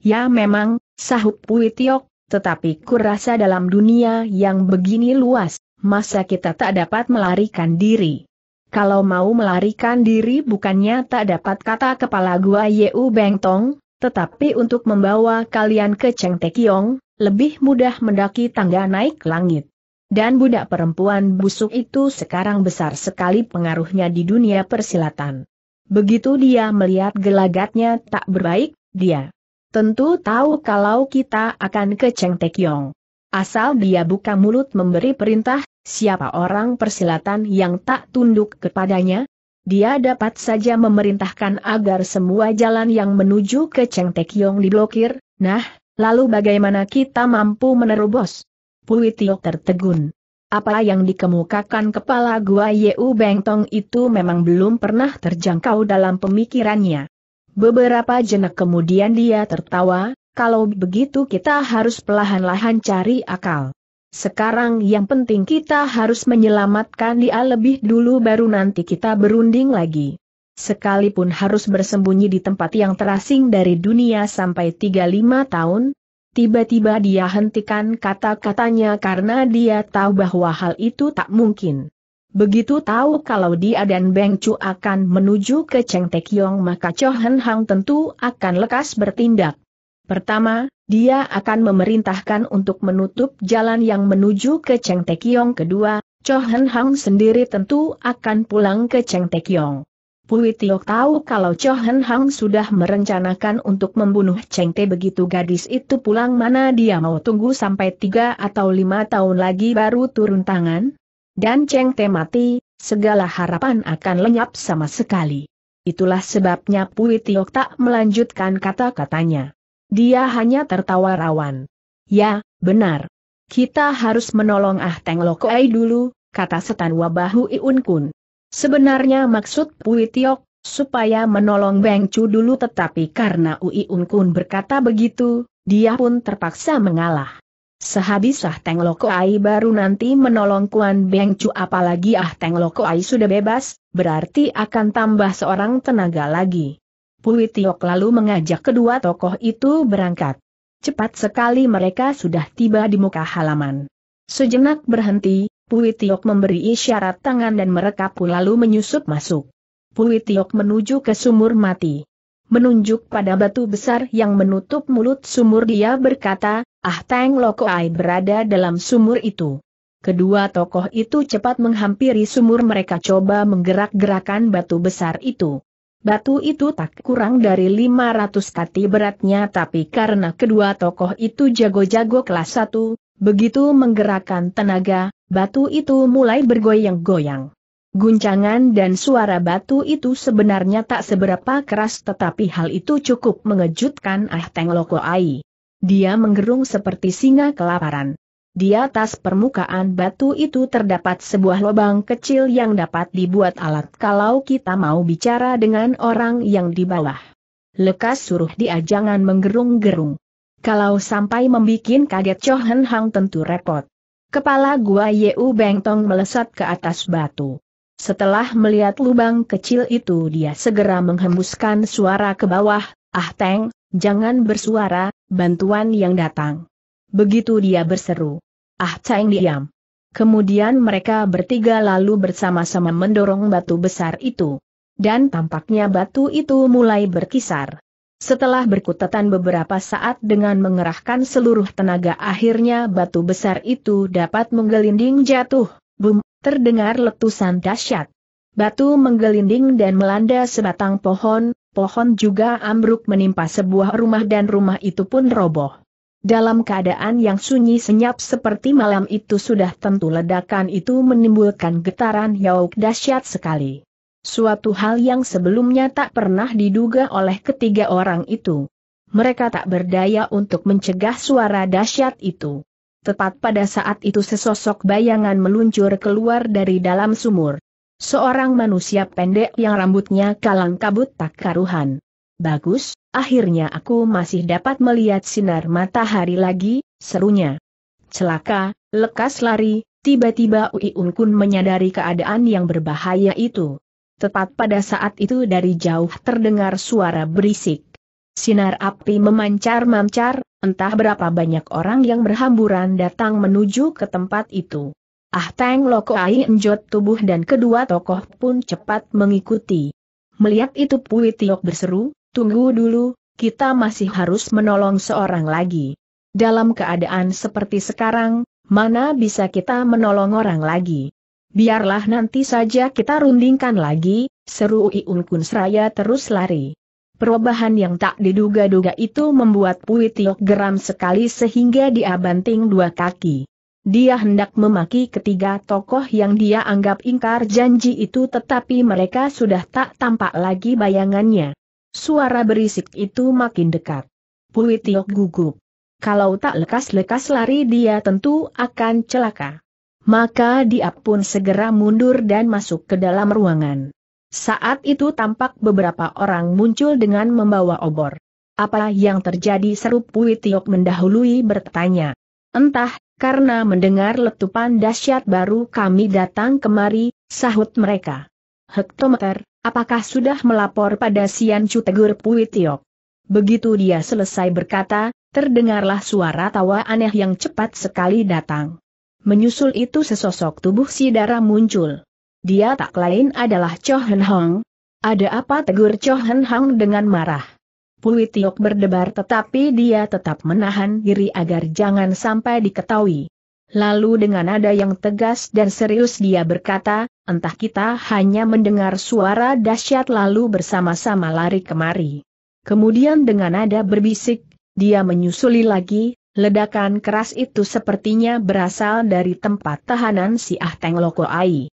Ya memang, sahut Pui Tiok, tetapi kurasa dalam dunia yang begini luas, masa kita tak dapat melarikan diri. Kalau mau melarikan diri bukannya tak dapat kata kepala gua Yeu Bengtong, tetapi untuk membawa kalian ke Cheng Tekiong, lebih mudah mendaki tangga naik langit. Dan budak perempuan busuk itu sekarang besar sekali pengaruhnya di dunia persilatan. Begitu dia melihat gelagatnya tak berbaik, dia tentu tahu kalau kita akan ke Cheng Kiong. Asal dia buka mulut memberi perintah, siapa orang persilatan yang tak tunduk kepadanya? dia dapat saja memerintahkan agar semua jalan yang menuju ke Cheng Tekyong diblokir, nah, lalu bagaimana kita mampu menerobos? Pui Tio tertegun. Apa yang dikemukakan kepala gua Yeu Tong itu memang belum pernah terjangkau dalam pemikirannya. Beberapa jenak kemudian dia tertawa, kalau begitu kita harus perlahan-lahan cari akal. Sekarang yang penting kita harus menyelamatkan dia lebih dulu baru nanti kita berunding lagi. Sekalipun harus bersembunyi di tempat yang terasing dari dunia sampai 35 tahun, tiba-tiba dia hentikan kata-katanya karena dia tahu bahwa hal itu tak mungkin. Begitu tahu kalau dia dan Beng Chu akan menuju ke Cheng Tekyong maka Cho Hen Hang tentu akan lekas bertindak. Pertama, dia akan memerintahkan untuk menutup jalan yang menuju ke Cheng Tekiong kedua, Cho Hen Hang sendiri tentu akan pulang ke Cheng Tekiong. Pui Tiok tahu kalau Cho Hen Hang sudah merencanakan untuk membunuh Cheng Te begitu gadis itu pulang mana dia mau tunggu sampai tiga atau lima tahun lagi baru turun tangan? Dan Cheng Te mati, segala harapan akan lenyap sama sekali. Itulah sebabnya Pui Tiok tak melanjutkan kata-katanya. Dia hanya tertawa rawan. Ya, benar. Kita harus menolong Ah Teng Lokoai dulu, kata setan wabahu Iun Kun. Sebenarnya maksud Pui Tiok, supaya menolong Beng Chu dulu tetapi karena Ui Kun berkata begitu, dia pun terpaksa mengalah. Sehabis Ah Teng Lokoai baru nanti menolong Kuan Beng Chu apalagi Ah Teng Lokoai sudah bebas, berarti akan tambah seorang tenaga lagi. Pui Tiok lalu mengajak kedua tokoh itu berangkat. Cepat sekali mereka sudah tiba di muka halaman. Sejenak berhenti, Pui Tiok memberi isyarat tangan dan mereka pun lalu menyusup masuk. Pui Tiok menuju ke sumur mati. Menunjuk pada batu besar yang menutup mulut sumur dia berkata, Ah Teng Loko Ai berada dalam sumur itu. Kedua tokoh itu cepat menghampiri sumur mereka coba menggerak-gerakan batu besar itu. Batu itu tak kurang dari 500 kati beratnya tapi karena kedua tokoh itu jago-jago kelas 1, begitu menggerakkan tenaga, batu itu mulai bergoyang-goyang. Guncangan dan suara batu itu sebenarnya tak seberapa keras tetapi hal itu cukup mengejutkan Ah Teng Loko Ai. Dia menggerung seperti singa kelaparan. Di atas permukaan batu itu terdapat sebuah lubang kecil yang dapat dibuat alat kalau kita mau bicara dengan orang yang di bawah. Lekas suruh dia jangan menggerung-gerung. Kalau sampai membuat kaget Chohen Hang tentu repot. Kepala gua Yeu Bengtong melesat ke atas batu. Setelah melihat lubang kecil itu dia segera menghembuskan suara ke bawah, Ah Teng, jangan bersuara, bantuan yang datang. Begitu dia berseru. Ah Cheng diam. Kemudian mereka bertiga lalu bersama-sama mendorong batu besar itu. Dan tampaknya batu itu mulai berkisar. Setelah berkutatan beberapa saat dengan mengerahkan seluruh tenaga akhirnya batu besar itu dapat menggelinding jatuh. Bum, terdengar letusan dahsyat. Batu menggelinding dan melanda sebatang pohon, pohon juga ambruk menimpa sebuah rumah dan rumah itu pun roboh. Dalam keadaan yang sunyi senyap seperti malam itu sudah tentu ledakan itu menimbulkan getaran yauk dahsyat sekali. Suatu hal yang sebelumnya tak pernah diduga oleh ketiga orang itu. Mereka tak berdaya untuk mencegah suara dahsyat itu. Tepat pada saat itu sesosok bayangan meluncur keluar dari dalam sumur. Seorang manusia pendek yang rambutnya kalang kabut tak karuhan. Bagus, akhirnya aku masih dapat melihat sinar matahari lagi, serunya. Celaka, lekas lari, tiba-tiba Ui Unkun menyadari keadaan yang berbahaya itu. Tepat pada saat itu dari jauh terdengar suara berisik. Sinar api memancar-mancar, entah berapa banyak orang yang berhamburan datang menuju ke tempat itu. Ah Teng Loko Ai enjot tubuh dan kedua tokoh pun cepat mengikuti. Melihat itu Pui Tiok berseru, Tunggu dulu, kita masih harus menolong seorang lagi. Dalam keadaan seperti sekarang, mana bisa kita menolong orang lagi? Biarlah nanti saja kita rundingkan lagi, seru Iun Seraya terus lari. Perubahan yang tak diduga-duga itu membuat Pui Tiok geram sekali sehingga dia banting dua kaki. Dia hendak memaki ketiga tokoh yang dia anggap ingkar janji itu tetapi mereka sudah tak tampak lagi bayangannya. Suara berisik itu makin dekat. Pui gugup. Kalau tak lekas-lekas lari dia tentu akan celaka. Maka dia pun segera mundur dan masuk ke dalam ruangan. Saat itu tampak beberapa orang muncul dengan membawa obor. Apa yang terjadi seru Pui mendahului bertanya. Entah, karena mendengar letupan dahsyat baru kami datang kemari, sahut mereka. Hektometer, Apakah sudah melapor pada Sian Chu Tegur Pui Begitu dia selesai berkata, terdengarlah suara tawa aneh yang cepat sekali datang. Menyusul itu sesosok tubuh si darah muncul. Dia tak lain adalah Cho Hen Hong. Ada apa tegur Cho Hen Hong dengan marah? Pui berdebar tetapi dia tetap menahan diri agar jangan sampai diketahui. Lalu dengan nada yang tegas dan serius dia berkata, entah kita hanya mendengar suara dahsyat lalu bersama-sama lari kemari. Kemudian dengan nada berbisik, dia menyusuli lagi, ledakan keras itu sepertinya berasal dari tempat tahanan si Ah Teng Loko Ai.